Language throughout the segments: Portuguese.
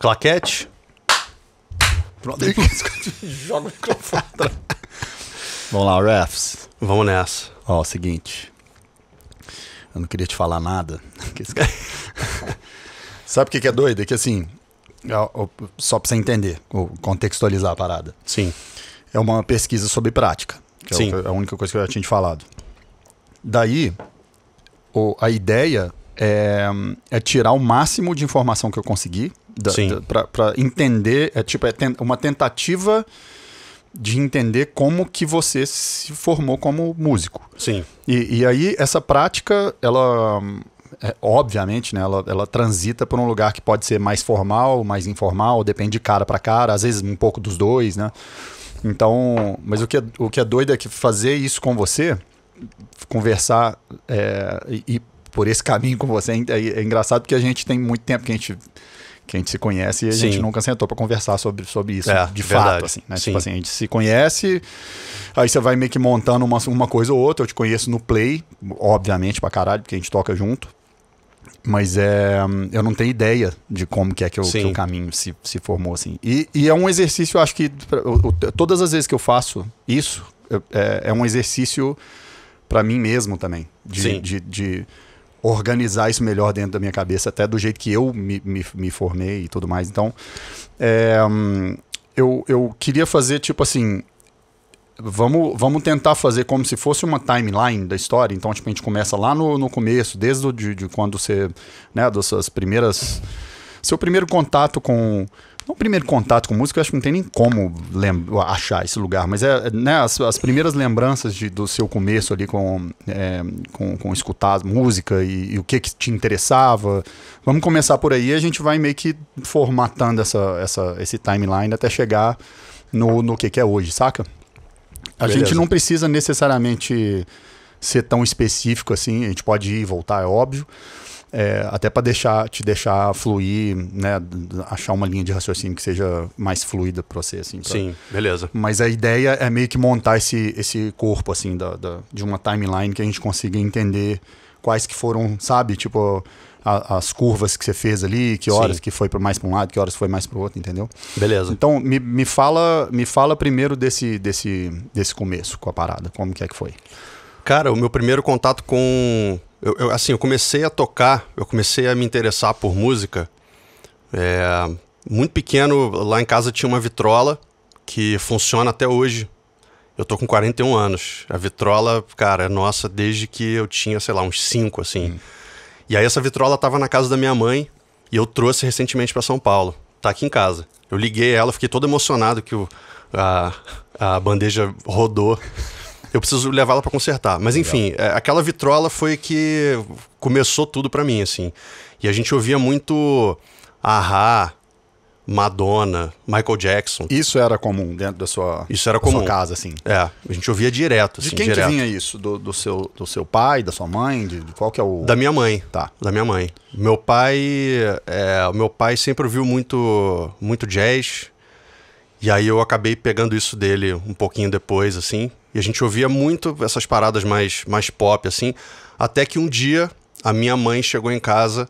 Claquete. Pronto, joga o microfone atrás. Vamos lá, refs. Vamos nessa. Ó, o seguinte. Eu não queria te falar nada. Sabe o que, é doido? É que assim, só pra você entender, contextualizar a parada. Sim. É uma pesquisa sobre prática. Que é Sim. É a única coisa que eu já tinha te falado. Daí, a ideia é, é tirar o máximo de informação que eu conseguir da, Sim. para entender, é tipo é ten, uma tentativa de entender como que você se formou como músico. Sim. E, e aí essa prática, ela é, obviamente, né, ela, ela transita por um lugar que pode ser mais formal, mais informal, depende de cara para cara, às vezes um pouco dos dois, né? Então, mas o que é, o que é doido é que fazer isso com você, conversar é, e, e, por esse caminho com você é, é, engraçado porque a gente tem muito tempo que a gente que a gente se conhece e a Sim. gente nunca sentou para conversar sobre, sobre isso é, de verdade. fato, assim, né? Tipo Sim. Tipo assim, a gente se conhece, aí você vai meio que montando uma, uma coisa ou outra. Eu te conheço no Play, obviamente pra caralho, porque a gente toca junto. Mas é, eu não tenho ideia de como que é que, eu, que o caminho se, se formou, assim. E, e é um exercício, eu acho que pra, eu, todas as vezes que eu faço isso, eu, é, é um exercício para mim mesmo também. de, de, de organizar isso melhor dentro da minha cabeça, até do jeito que eu me, me, me formei e tudo mais. Então, é, eu, eu queria fazer tipo assim. Vamos, vamos tentar fazer como se fosse uma timeline da história. Então, tipo, a gente começa lá no, no começo, desde o, de, de quando você. Né, das suas primeiras. Seu primeiro contato com não é o primeiro contato com música, eu acho que não tem nem como achar esse lugar, mas é né, as, as primeiras lembranças de, do seu começo ali com, é, com, com, escutar música e, e, o que, que te interessava. Vamos começar por aí a gente vai meio que formatando essa, essa, esse timeline até chegar no, no que, que é hoje, saca? A Beleza. gente não precisa necessariamente ser tão específico assim, a gente pode ir e voltar, é óbvio. É, até para deixar te deixar fluir, né, achar uma linha de raciocínio que seja mais fluida para você assim. Pra... Sim, beleza. Mas a ideia é meio que montar esse, esse corpo assim da, da, de uma timeline que a gente consiga entender quais que foram, sabe, tipo a, as curvas que você fez ali, que horas Sim. que foi para mais para um lado, que horas foi mais para o outro, entendeu? Beleza. Então me, me fala me fala primeiro desse desse desse começo com a parada, como que é que foi? Cara, o meu primeiro contato com. Eu, eu, assim, eu comecei a tocar, eu comecei a me interessar por música. É, muito pequeno, lá em casa tinha uma vitrola que funciona até hoje. Eu tô com 41 anos. A vitrola, cara, é nossa desde que eu tinha, sei lá, uns 5, assim. Hum. E aí essa vitrola tava na casa da minha mãe e eu trouxe recentemente para São Paulo. Tá aqui em casa. Eu liguei ela, fiquei todo emocionado que o, a, a bandeja rodou. Eu preciso levá-la para consertar. Mas enfim, é, aquela vitrola foi que começou tudo para mim, assim. E a gente ouvia muito Ahá, Madonna, Michael Jackson. Isso era comum dentro da sua, isso era comum. casa, assim. É, a gente ouvia direto. Assim, de quem direto. que vinha isso? Do, do, seu, do seu pai, da sua mãe? De, qual que é o... Da minha mãe. Tá. Da minha mãe. Meu pai, é, meu pai sempre ouviu muito, muito jazz. E aí eu acabei pegando isso dele um pouquinho depois, assim. E a gente ouvia muito essas paradas mais, mais pop, assim. Até que um dia a minha mãe chegou em casa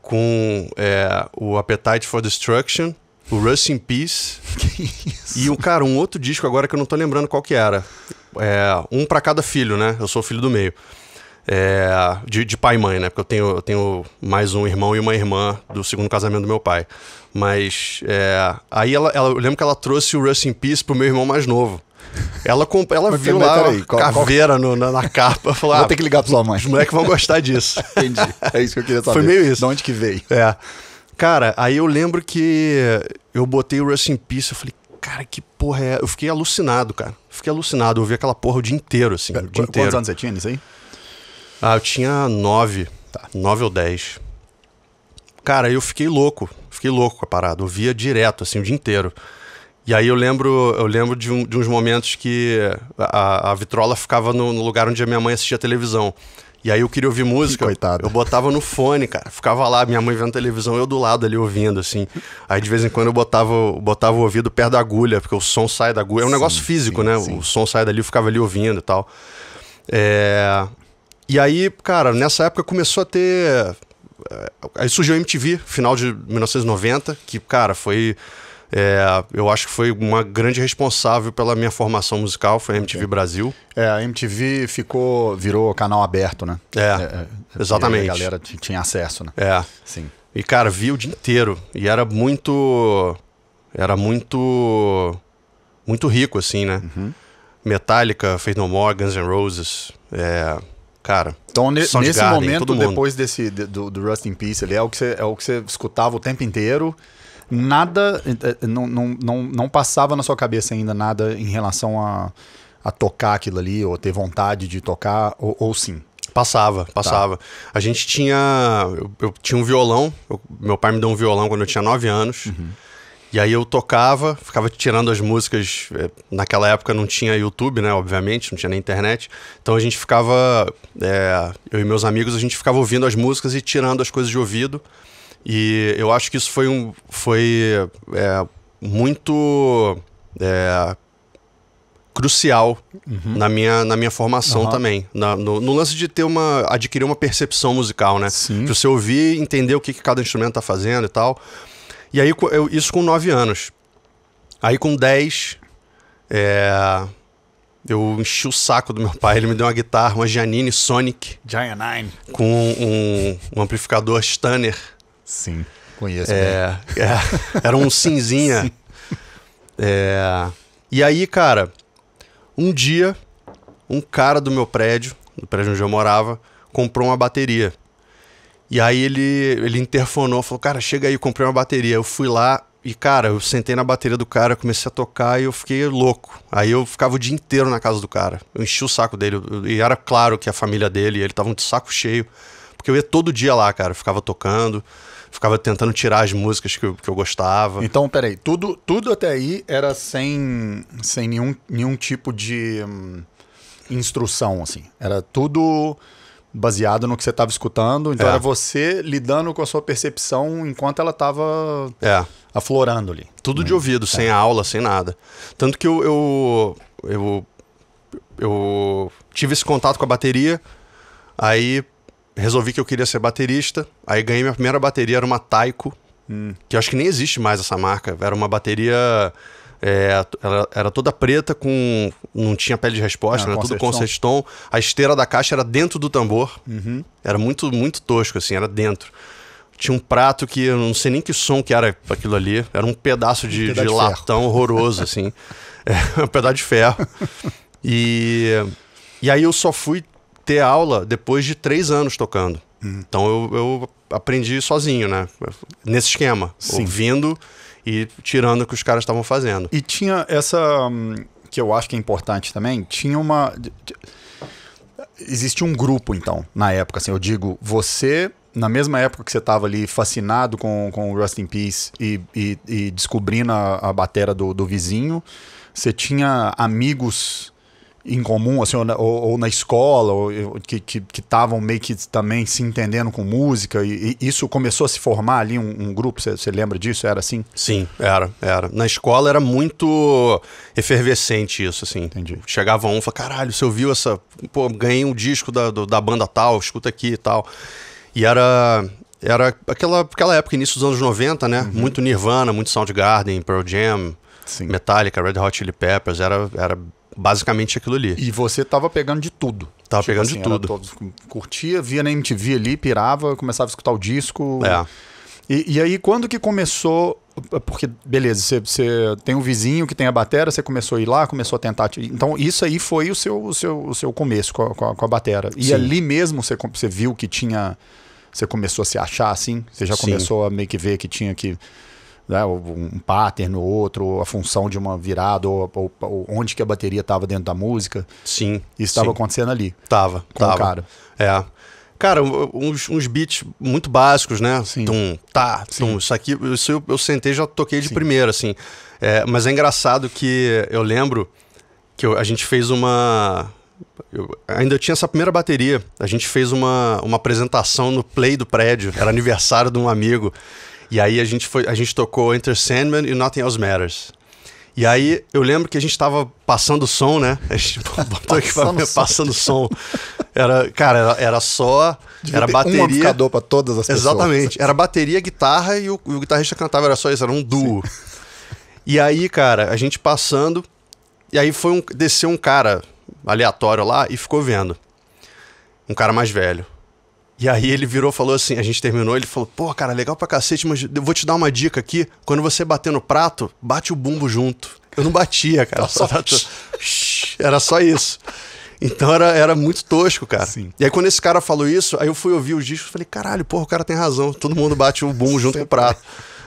com é, o Appetite for Destruction, o Rust in Peace. E o cara, um outro disco agora que eu não tô lembrando qual que era. É, um para cada filho, né? Eu sou o filho do meio. É, de, de, pai e mãe, né? Porque eu tenho, eu tenho mais um irmão e uma irmã do segundo casamento do meu pai. Mas é, aí ela, ela, eu lembro que ela trouxe o Rust in Peace pro meu irmão mais novo. Ela, comp... ela viu lá aí, caveira qual... No, na, na, capa. Falou, Vou ah, ter que ligar pra sua mãe. Os moleques vão gostar disso. Entendi. É isso que eu queria saber. Foi meio isso. De onde que veio. É. Cara, aí eu lembro que eu botei o Rust in Peace. Eu falei, cara, que porra é? Eu fiquei alucinado, cara. Fiquei alucinado. Eu ouvi aquela porra o dia inteiro, assim. É, o dia quantos inteiro. anos você tinha nisso aí? Ah, eu tinha nove. Tá. Nove ou dez. Cara, eu fiquei louco. Fiquei louco com a parada. Eu via direto, assim, o dia inteiro. E aí eu lembro, eu lembro de, um, de uns momentos que a, a vitrola ficava no, no, lugar onde a minha mãe assistia televisão. E aí eu queria ouvir música. Coitado. Eu botava no fone, cara. Ficava lá, minha mãe vendo televisão, eu do lado ali ouvindo, assim. Aí de vez em quando eu botava, botava o ouvido perto da agulha, porque o som sai da agulha. É um sim, negócio físico, sim, né? Sim. O som sai dali, eu ficava ali ouvindo e tal. É... E aí, cara, nessa época começou a ter. É, aí surgiu a MTV, final de 1990, que, cara, foi é, eu acho que foi uma grande responsável pela minha formação musical, foi a MTV é. Brasil. É, a MTV ficou, virou canal aberto, né? É, é, é exatamente. A galera tinha acesso, né? É. Sim. E, cara, via o dia inteiro. E era muito... Era muito... Muito rico, assim, né? Uhum. Metallica, fez No More, Guns N' Roses. É, cara. Então, ne nesse momento, depois desse, do, do Rust in Peace, ele é o que você é o que você escutava o tempo inteiro nada. Eh, eh, não, não, não, não passava na sua cabeça ainda nada em relação a, a tocar aquilo ali, ou ter vontade de tocar, ou, ou sim? Passava, tá. passava. Tá. A gente tinha. Eu, eu tinha um violão, eu, meu pai me deu um violão quando eu tinha 9 anos. Uhum. E aí eu tocava, ficava tirando as músicas. Eh, naquela época não tinha YouTube, né? Obviamente, não tinha nem internet. Então a gente ficava. É, eu e meus amigos, a gente ficava ouvindo as músicas e tirando as coisas de ouvido. E eu acho que isso foi, um, foi é, muito é, crucial uhum. na, minha, na minha formação uhum. também. Na, no, no, lance de ter uma. adquirir uma percepção musical, né? Sim. De você ouvir entender o que, que cada instrumento está fazendo e tal. E aí, eu, isso com 9 anos. Aí com 10, é, eu enchi o saco do meu pai. Ele me deu uma guitarra, uma Giannini Sonic. Giant Nine. Com um, um amplificador Stanner Sim, conheço. É, é, era um cinzinha. É, e aí, cara, um dia, um cara do meu prédio, do prédio onde eu morava, comprou uma bateria. E aí ele, ele interfonou, falou, cara, chega aí, comprei uma bateria. Eu fui lá e, cara, eu sentei na bateria do cara, comecei a tocar e eu fiquei louco. Aí eu ficava o dia inteiro na casa do cara. Eu enchi o saco dele. E era claro que a família dele, ele tava de saco cheio. Porque eu ia todo dia lá, cara. Eu ficava tocando ficava tentando tirar as músicas que eu, que eu gostava. Então, peraí, tudo, tudo até aí era sem, sem nenhum, nenhum tipo de hum, instrução, assim. Era tudo baseado no que você estava escutando. Então é. era você lidando com a sua percepção enquanto ela estava é. aflorando ali. Tudo hum. de ouvido, tá. sem aula, sem nada. Tanto que eu, eu, eu, eu tive esse contato com a bateria, aí resolvi que eu queria ser baterista. Aí ganhei minha primeira bateria, era uma Taiko, hum. que eu acho que nem existe mais essa marca. Era uma bateria. É, ela era toda preta, com não tinha pele de resposta, era, ah, era tudo concert tom. A esteira da caixa era dentro do tambor. Uhum. Era muito, muito tosco, assim, era dentro. Tinha um prato que eu não sei nem que som que era aquilo ali. Era um pedaço de, um pedaço de, de latão horroroso, assim. É, um pedaço de ferro. E, e aí eu só fui ter aula depois de três anos tocando. Hum. Então eu, eu, aprendi sozinho, né? Nesse esquema. Sim. Ouvindo e tirando o que os caras estavam fazendo. E tinha essa. Hum, que eu acho que é importante também, tinha uma. Existia um grupo, então, na época, assim, eu digo, você, na mesma época que você estava ali fascinado com, com Rust in Peace e, e, e descobrindo a, a batera do, do vizinho, você tinha amigos em comum, assim, ou, na, ou, ou na escola, ou, que estavam meio que também se entendendo com música, e, e isso começou a se formar ali um, um grupo, você lembra disso? Era assim? Sim, era, era. Na escola era muito efervescente isso, assim. Entendi. Chegava um e falava, caralho, você ouviu essa... Pô, ganhei um disco da, do, da banda tal, escuta aqui e tal. E era... Era aquela, aquela época, início dos anos 90, né? Uhum. Muito Nirvana, muito Soundgarden, Pearl Jam, Sim. Metallica, Red Hot Chili Peppers, era, era basicamente aquilo ali. E você tava pegando de tudo. Tava tipo pegando assim, de tudo. Todo, curtia, via na MTV ali, pirava, começava a escutar o disco. É. E, e aí, quando que começou? É, porque, beleza, você, tem um vizinho que tem a batera, você começou a ir lá, começou a tentar. Então, isso aí foi o seu, o seu, o seu começo com a, com a, com a batera. E Sim. ali mesmo você, você viu que tinha. Você começou a se achar assim? Você já Sim. começou a meio que ver que tinha que né, um pattern ou outro, a função de uma virada, ou, ou, ou onde que a bateria estava dentro da música. Sim. Isso estava acontecendo ali. Tava, com tava. o cara. É. Cara, uns, uns beats muito básicos, né? Sim. Tum, tá, tum. Isso aqui, isso eu, eu sentei já toquei de Sim. primeira, assim. É, mas é engraçado que eu lembro que eu, a gente fez uma. Eu, ainda tinha essa primeira bateria. A gente fez uma, uma apresentação no Play do prédio. Era aniversário de um amigo. E aí a gente foi, a gente tocou Enter Sandman e Nothing Else Matters. E aí eu lembro que a gente estava passando som, né? A gente botou aqui pra, passando som. Era, cara, era, era só Devia era bateria. Um para todas as pessoas. Exatamente. Era bateria, guitarra e o, o guitarrista cantava, era só isso, era um duo. Sim. E aí, cara, a gente passando e aí foi um desceu um cara aleatório lá e ficou vendo. Um cara mais velho. E aí ele virou falou assim: a gente terminou, ele falou, pô, cara, legal pra cacete, mas eu vou te dar uma dica aqui. Quando você bater no prato, bate o bumbo junto. Eu não batia, cara. Tá era só isso. Então era, era muito tosco, cara. Sim. E aí quando esse cara falou isso, aí eu fui ouvir os discos e falei, caralho, porra, o cara tem razão. Todo mundo bate o bumbo junto Sempre. com o prato.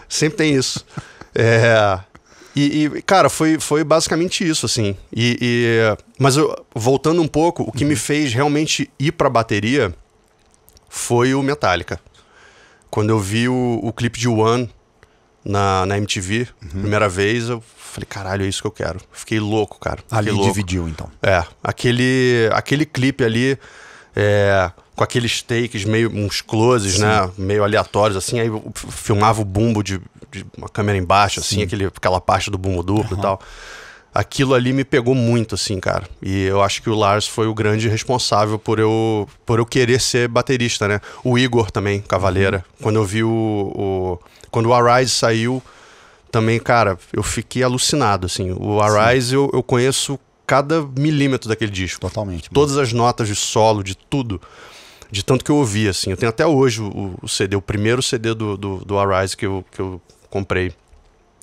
Sempre tem isso. É. E, e, cara, foi, foi basicamente isso, assim. E, e mas eu, voltando um pouco, o que uhum. me fez realmente ir pra bateria foi o Metallica. Quando eu vi o, o clipe de One na, na MTV, uhum. primeira vez, eu falei, caralho, é isso que eu quero. Fiquei louco, cara. Fiquei ali louco. dividiu, então. É, aquele, aquele clipe ali, é, com aqueles takes meio, uns closes, né, Sim. né, meio aleatórios, assim, aí eu filmava o bumbo de, de uma câmera embaixo, assim, aquele, aquela parte do bumbo duplo uhum. e tal aquilo ali me pegou muito, assim, cara. E eu acho que o Lars foi o grande responsável por eu, por eu querer ser baterista, né? O Igor também, Cavaleira. Uhum. Quando eu vi o, o Quando o Arise saiu, também, cara, eu fiquei alucinado, assim. O Arise eu, eu conheço cada milímetro daquele disco. Totalmente. Todas mesmo. as notas de solo, de tudo. De tanto que eu ouvi, assim. Eu tenho até hoje o, o CD, o primeiro CD do, do, do Arise que eu, que eu comprei.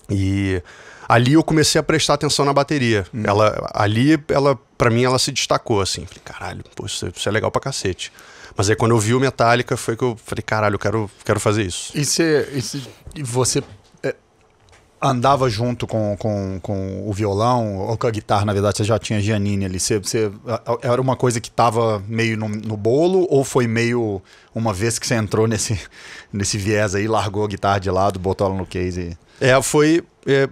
E ali eu comecei a prestar atenção na bateria. Hum. Ela, ali, ela, para mim, ela se destacou, assim. Falei, caralho, pô, isso, isso, é legal pra cacete. Mas aí quando eu vi o Metallica, foi que eu falei, caralho, eu quero, quero fazer isso. E, se e, se e você é, andava junto com, com, com o violão, ou com a guitarra, na verdade, você já tinha Giannini ali. Você, você, era uma coisa que tava meio no, no bolo, ou foi meio uma vez que você entrou nesse, nesse viés aí, largou a guitarra de lado, botou ela no case e... É, foi. É,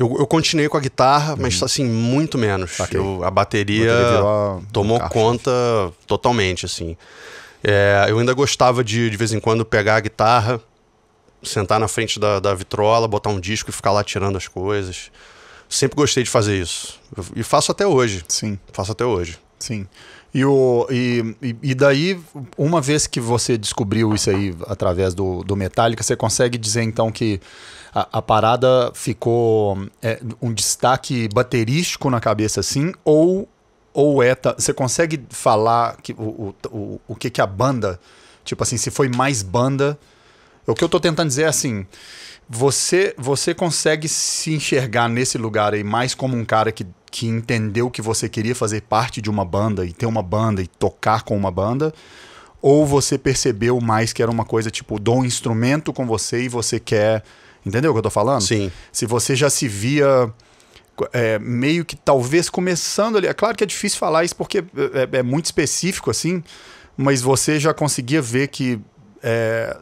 eu, eu, continuei com a guitarra, mas uhum. assim, muito menos. Tá eu, a bateria, bateria tomou um conta totalmente, assim. É, eu ainda gostava de, de vez em quando, pegar a guitarra, sentar na frente da, da vitrola, botar um disco e ficar lá tirando as coisas. Sempre gostei de fazer isso. E faço até hoje. Sim. Faço até hoje. Sim. E, o, e, e daí, uma vez que você descobriu isso aí através do, do Metallica, você consegue dizer então que a, a parada ficou é, um destaque baterístico na cabeça, assim, ou, ou é. Você consegue falar que, o, o, o, o que, que a banda. Tipo assim, se foi mais banda. O que eu tô tentando dizer é assim. Você, você consegue se enxergar nesse lugar aí mais como um cara que, que entendeu que você queria fazer parte de uma banda e ter uma banda e tocar com uma banda? Ou você percebeu mais que era uma coisa tipo, dou um instrumento com você e você quer Entendeu o que eu tô falando? Sim. Se você já se via é, meio que talvez começando ali. É claro que é difícil falar isso porque é, é, é muito específico, assim, mas você já conseguia ver que é,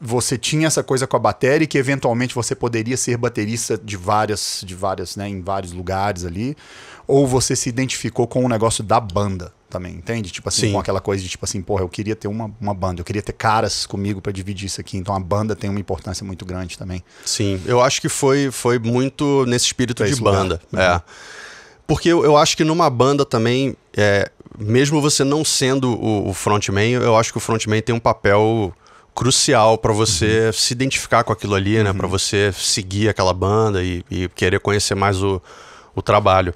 você tinha essa coisa com a bateria e que eventualmente você poderia ser baterista de várias, de várias, né, em vários lugares ali, ou você se identificou com o negócio da banda também, entende? Tipo assim, Sim. com aquela coisa de tipo assim, porra, eu queria ter uma, uma banda, eu queria ter caras comigo para dividir isso aqui. Então a banda tem uma importância muito grande também. Sim, eu acho que foi, foi muito nesse espírito de banda. Uhum. É. Porque eu, eu, acho que numa banda também, é, mesmo você não sendo o, o frontman, eu acho que o frontman tem um papel crucial para você uhum. se identificar com aquilo ali, né? Uhum. Para você seguir aquela banda e, e, querer conhecer mais o, o trabalho.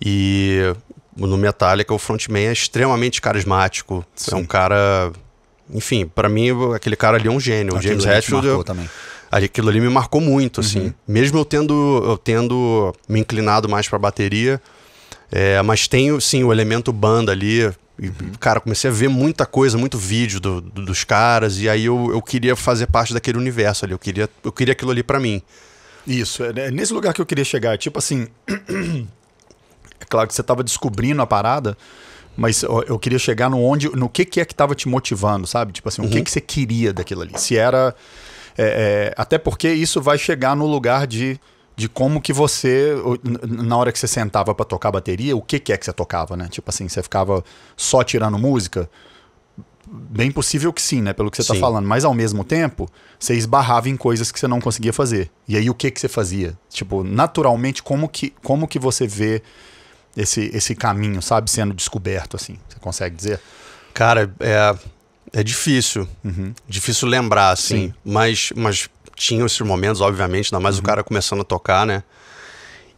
E no Metallica, o frontman é extremamente carismático. Sim. É um cara. Enfim, para mim, aquele cara ali é um gênio. o James Hetfield. Eu, também. Aquilo ali me marcou muito, assim. uhum. assim. Mesmo eu tendo, eu tendo me inclinado mais pra bateria. É, mas tenho sim, o elemento banda ali. E, uhum. cara, comecei a ver muita coisa, muito vídeo do, do, dos caras. E aí eu, eu queria fazer parte daquele universo ali. Eu queria, eu queria aquilo ali para mim. Isso, é né, nesse lugar que eu queria chegar. Tipo assim. É claro que você estava descobrindo a parada, mas eu queria chegar no onde, no que, que é que estava te motivando, sabe? Tipo assim, uhum. o que, uhum. que você queria daquilo ali? Se era. É, é, até porque isso vai chegar no lugar de, de como que você, na hora que você sentava para tocar bateria, o que, que é que você tocava, né? Tipo assim, você ficava só tirando música? Bem possível que sim, né? Pelo que você tá sim. tá falando. Mas ao mesmo tempo, você esbarrava em coisas que você não conseguia fazer. E aí o que que você fazia? Tipo, naturalmente, como que, como que você vê esse, esse caminho, sabe, sendo descoberto, assim? Você consegue dizer? Cara, é, é difícil. Uhum. Difícil lembrar, assim. Sim. Mas, mas tinha esses momentos, obviamente, ainda mais uhum. o cara começando a tocar, né?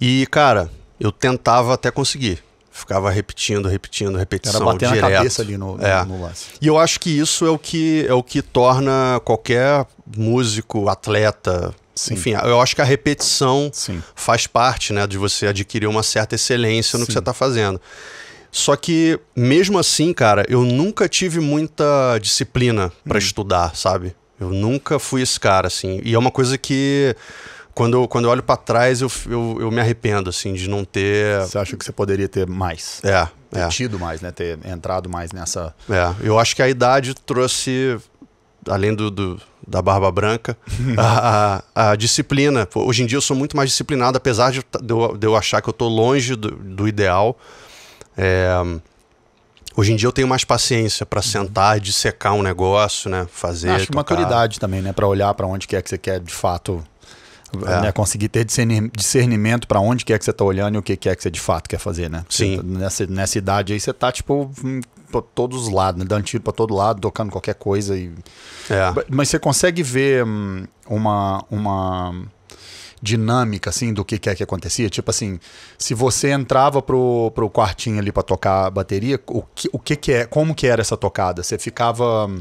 E, cara, eu tentava até conseguir. Ficava repetindo, repetindo, repetição Era bater direto. cabeça ali no, é. no, lance. E eu acho que isso é o que, é o que torna qualquer músico, atleta, Sim. Enfim, eu acho que a repetição Sim. faz parte né, de você adquirir uma certa excelência no Sim. que você está fazendo. Só que, mesmo assim, cara, eu nunca tive muita disciplina para hum. estudar, sabe? Eu nunca fui esse cara, assim. E é uma coisa que quando eu, quando eu olho para trás, eu, eu, eu, me arrependo, assim, de não ter. Você acha que você poderia ter mais? É. Ter é. tido mais, né? Ter entrado mais nessa. É, eu acho que a idade trouxe além do, do, da barba branca, a, a, a, disciplina. Hoje em dia eu sou muito mais disciplinado, apesar de, de, eu, de eu, achar que eu tô longe do, do ideal. É, hoje em dia eu tenho mais paciência para sentar, de secar um negócio, né? Fazer. Acho tocar. maturidade também, né? Para olhar para onde quer que você quer de fato. É. Né? conseguir ter discernimento para onde quer que você tá olhando e o que quer que você de fato quer fazer, né? Sim. Tá nessa, nessa idade aí você tá, tipo, pra todos os lados, né? Dando tiro pra todo lado, tocando qualquer coisa. E... É. Mas você consegue ver hum, uma, uma dinâmica, assim, do que, é que acontecia? Tipo assim, se você entrava pro, pro quartinho ali pra tocar a bateria, o que, o que que é, como que era essa tocada? Você ficava hum,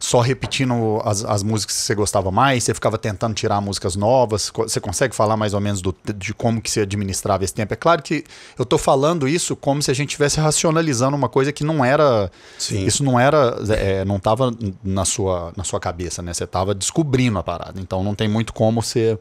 só repetindo as, as músicas que você gostava mais? Você ficava tentando tirar músicas novas? Você consegue falar mais ou menos do, de como que você administrava esse tempo? É claro que eu estou falando isso como se a gente estivesse racionalizando uma coisa que não era... Sim. Isso não era... É, é não estava na sua, na sua cabeça, né? Você estava descobrindo a parada. Então não tem muito como você... Ser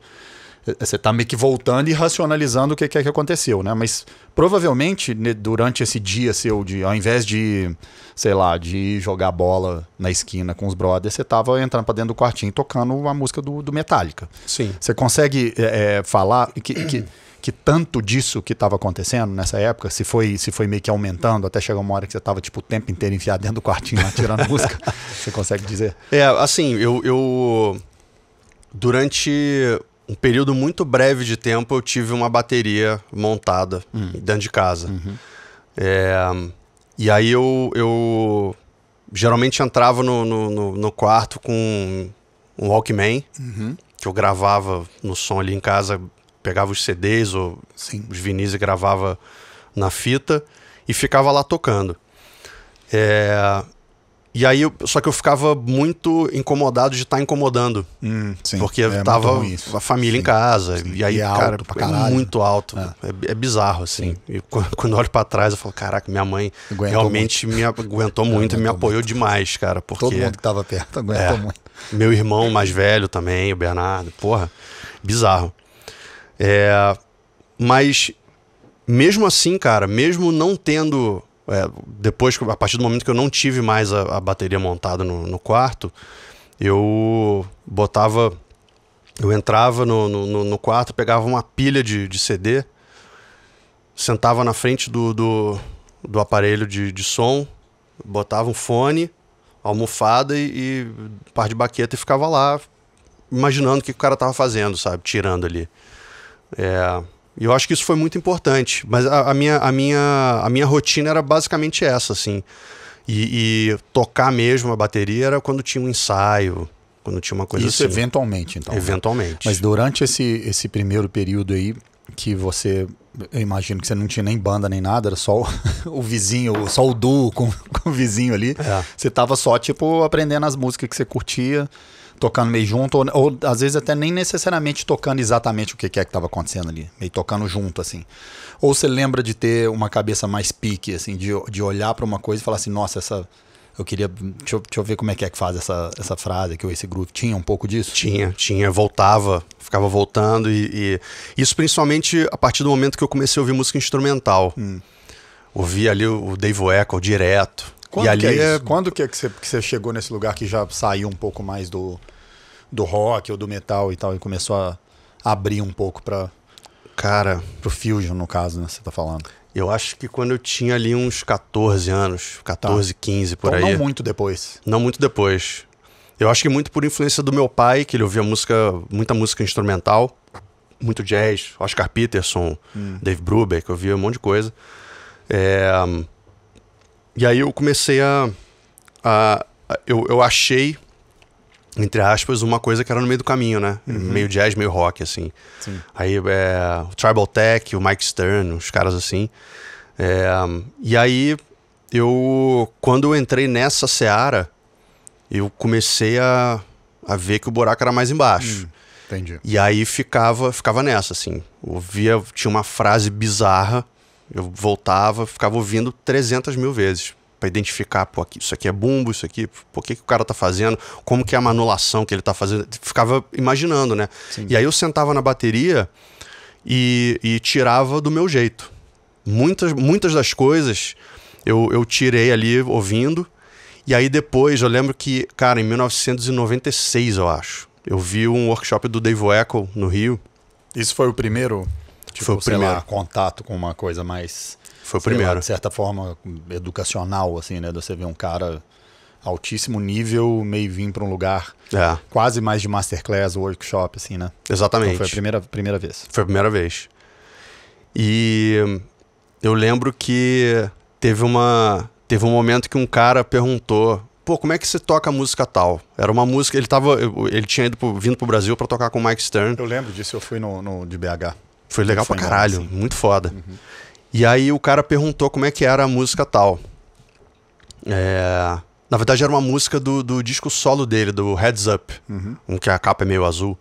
é, você está meio que voltando e racionalizando o que é que aconteceu, né? Mas provavelmente durante esse dia seu, de, ao invés de, sei lá, de jogar bola na esquina com os brothers, você estava entrando para dentro do quartinho tocando a música do, do Metallica. Sim. Você consegue é, é falar que, que que tanto disso que estava acontecendo nessa época, se foi, se foi meio que aumentando, até chegar uma hora que você estava tipo, o tempo inteiro enfiado dentro do quartinho lá, tirando música. Você consegue dizer? É, assim, eu. eu durante um período muito breve de tempo eu tive uma bateria montada hum. dentro de casa. Uhum. É, e aí eu, eu geralmente entrava no, no, no quarto com um Walkman, uhum. que eu gravava no som ali em casa, pegava os CDs ou Sim. os vinis e gravava na fita e ficava lá tocando. É, e aí, eu, só que eu ficava muito incomodado de estar tá incomodando. Hum, sim, porque é, é tava a família sim, em casa. Sim, e aí, e é cara, é muito alto. É, é, é bizarro, assim. E quando eu olho pra trás, eu falo, caraca, minha mãe aguentou realmente muito. me aguentou muito e me apoiou muito. demais, cara. Porque, Todo mundo que tava perto é. aguentou muito. Meu irmão mais velho também, o Bernardo. Porra, bizarro. mas, mesmo assim, cara, mesmo não tendo é, depois, a partir do momento que eu não tive mais a, a bateria montada no, no, quarto, eu botava. Eu entrava no, no, no quarto, pegava uma pilha de, de, CD, sentava na frente do, do, do aparelho de, de som, botava um fone, almofada e, e par de baqueta e ficava lá imaginando o que o cara tava fazendo, sabe? Tirando ali. É, eu acho que isso foi muito importante. Mas a, a, minha, a, minha, a minha rotina era basicamente essa, assim. E, e tocar mesmo a bateria era quando tinha um ensaio, quando tinha uma coisa isso assim. Isso eventualmente, então. Né? Eventualmente. Né? Mas durante esse, esse primeiro período aí, que você eu imagino que você não tinha nem banda nem nada, era só o, o vizinho, só o duo com, com o vizinho ali. É. Você tava só, tipo, aprendendo as músicas que você curtia tocando meio junto, ou, ou, às vezes até nem necessariamente tocando exatamente o que, que é que estava acontecendo ali, meio tocando junto, assim. Ou você lembra de ter uma cabeça mais pique, assim, de, de olhar para uma coisa e falar assim, nossa, essa. Eu queria. Deixa eu, deixa eu, ver como é que é que faz essa, essa frase que esse grupo Tinha um pouco disso? Tinha, tinha. Voltava, ficava voltando e, e Isso principalmente a partir do momento que eu comecei a ouvir música instrumental. Hum. Ouvia ali o, o Dave Echo direto. Quando, e ali que é, é... quando que, é que, você, que você chegou nesse lugar que já saiu um pouco mais do, do rock ou do metal e tal e começou a abrir um pouco para Cara. Pro Fusion, no caso, né? Você tá falando. Eu acho que quando eu tinha ali uns 14 anos, 14, tá. 15 por então, aí. Não muito depois. Não muito depois. Eu acho que muito por influência do meu pai, que ele ouvia música, muita música instrumental, muito jazz, Oscar Peterson, hum. Dave Brubeck, eu ouvia um monte de coisa. É, e aí eu comecei a. a, eu, eu achei, entre aspas, uma coisa que era no meio do caminho, né? Uhum. Meio jazz, meio rock, assim. Sim. Aí é, o Tribal Tech, o Mike Stern, os caras assim. É, e aí eu. Quando eu entrei nessa seara, eu comecei a, a ver que o buraco era mais embaixo. Hum, entendi. E aí ficava, ficava nessa, assim. Ouvia, tinha uma frase bizarra eu voltava, ficava ouvindo 300 mil vezes para identificar, pô, aqui, isso aqui é bumbo, isso aqui, por que, que o cara tá fazendo, como que é a manulação que ele tá fazendo. Ficava imaginando, né? Sim. E aí eu sentava na bateria e, e, tirava do meu jeito. Muitas, muitas das coisas eu, eu tirei ali ouvindo. E aí depois, eu lembro que, cara, em 1996, eu acho, eu vi um workshop do Dave Echo no Rio. Isso foi o primeiro? Tipo, foi o primeiro lá, contato com uma coisa mais foi o primeiro lá, de certa forma educacional assim, né? Você vê um cara altíssimo nível meio vir para um lugar é. quase mais de masterclass workshop assim, né? Então, Exatamente. Então foi a primeira primeira vez. Foi a primeira vez. E eu lembro que teve uma teve um momento que um cara perguntou pô, como é que você toca música tal? Era uma música, ele tava, ele tinha ido pro, vindo pro Brasil para tocar com o Mike Stern. Eu lembro disso, eu fui no, no de BH. Foi legal foi pra caralho, assim. muito foda. Uhum. E aí o cara perguntou como é que era a música tal. É... Na verdade era uma música do, do disco solo dele, do Heads Up, uhum. um que a capa é meio azul.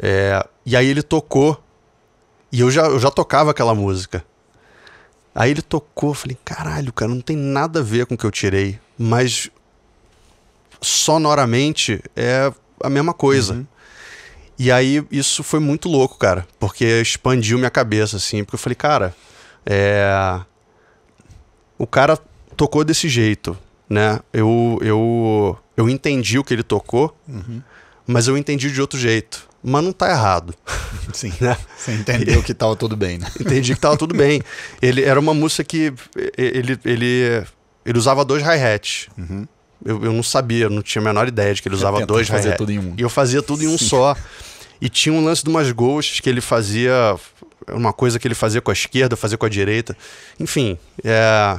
É... E aí ele tocou, e eu já, eu já tocava aquela música. Aí ele tocou, eu falei, caralho, cara, não tem nada a ver com o que eu tirei, mas sonoramente é a mesma coisa. Uhum. E aí isso foi muito louco, cara, porque expandiu minha cabeça, assim, porque eu falei, cara, é... o cara tocou desse jeito, né? Eu, eu, eu entendi o que ele tocou, uhum. mas eu entendi de outro jeito. Mas não tá errado. Sim. né? Você entendeu que tava tudo bem, né? Entendi que tava tudo bem. Ele era uma música que ele, ele, ele usava dois hi-hats. Uhum. Eu, eu não sabia, eu não tinha a menor ideia de que ele usava dois fazer tudo em um. E eu fazia tudo em um Sim. só. E tinha um lance de umas ghosts que ele fazia. Uma coisa que ele fazia com a esquerda, fazia com a direita. Enfim. É...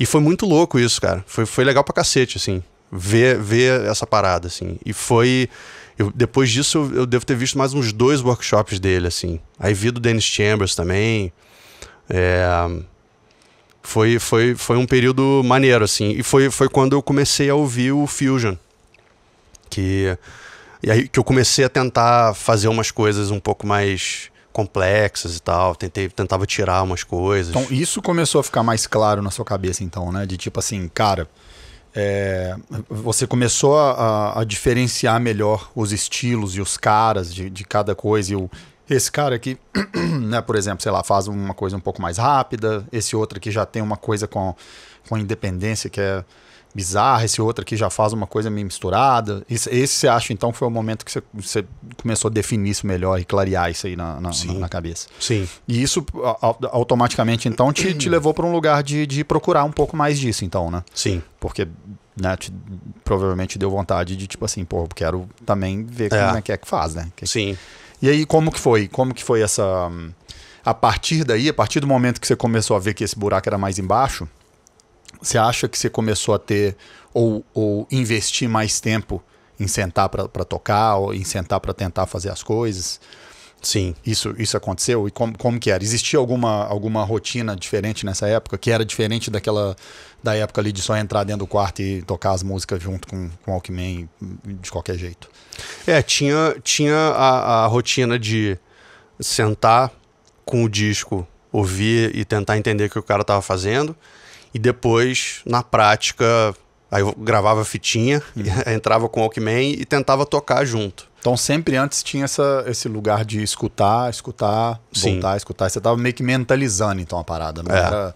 E foi muito louco isso, cara. Foi, foi legal pra cacete, assim. Ver, ver essa parada, assim. E foi. Eu, depois disso, eu, eu, devo ter visto mais uns dois workshops dele, assim. Aí vi do Dennis Chambers também. É, foi, foi, foi um período maneiro, assim. E foi, foi quando eu comecei a ouvir o Fusion. Que, e aí que eu comecei a tentar fazer umas coisas um pouco mais complexas e tal. Tentei, tentava tirar umas coisas. Então, isso começou a ficar mais claro na sua cabeça, então, né? De tipo assim, cara. É, você começou a, a, diferenciar melhor os estilos e os caras de, de cada coisa e o, esse cara aqui, né, por exemplo, sei lá, faz uma coisa um pouco mais rápida, esse outro aqui já tem uma coisa com, com independência que é bizarra, esse outro aqui já faz uma coisa meio misturada. Esse, esse você acha, então, que foi o momento que você, você, começou a definir isso melhor e clarear isso aí na, na, na, na cabeça. Sim. E isso automaticamente, então, te, te levou para um lugar de, de procurar um pouco mais disso, então, né? Sim. Porque né, te, provavelmente deu vontade de, tipo assim, pô, quero também ver é. como é que é que faz, né? Que, Sim. E aí, como que foi? Como que foi essa. A partir daí, a partir do momento que você começou a ver que esse buraco era mais embaixo, você acha que você começou a ter ou, ou investir mais tempo em sentar para tocar, ou em sentar para tentar fazer as coisas? Sim. Isso, isso aconteceu? E como, como que era? Existia alguma, alguma rotina diferente nessa época, que era diferente daquela da época ali de só entrar dentro do quarto e tocar as músicas junto com, com o Alckmin de qualquer jeito? É, tinha, tinha a, a rotina de sentar com o disco, ouvir e tentar entender o que o cara tava fazendo, e depois, na prática, aí eu gravava fitinha, uhum. entrava com o Alckmin e tentava tocar junto. Então sempre antes tinha essa, esse lugar de escutar, escutar, Sim. voltar, escutar. Você tava meio que mentalizando então a parada, não é. era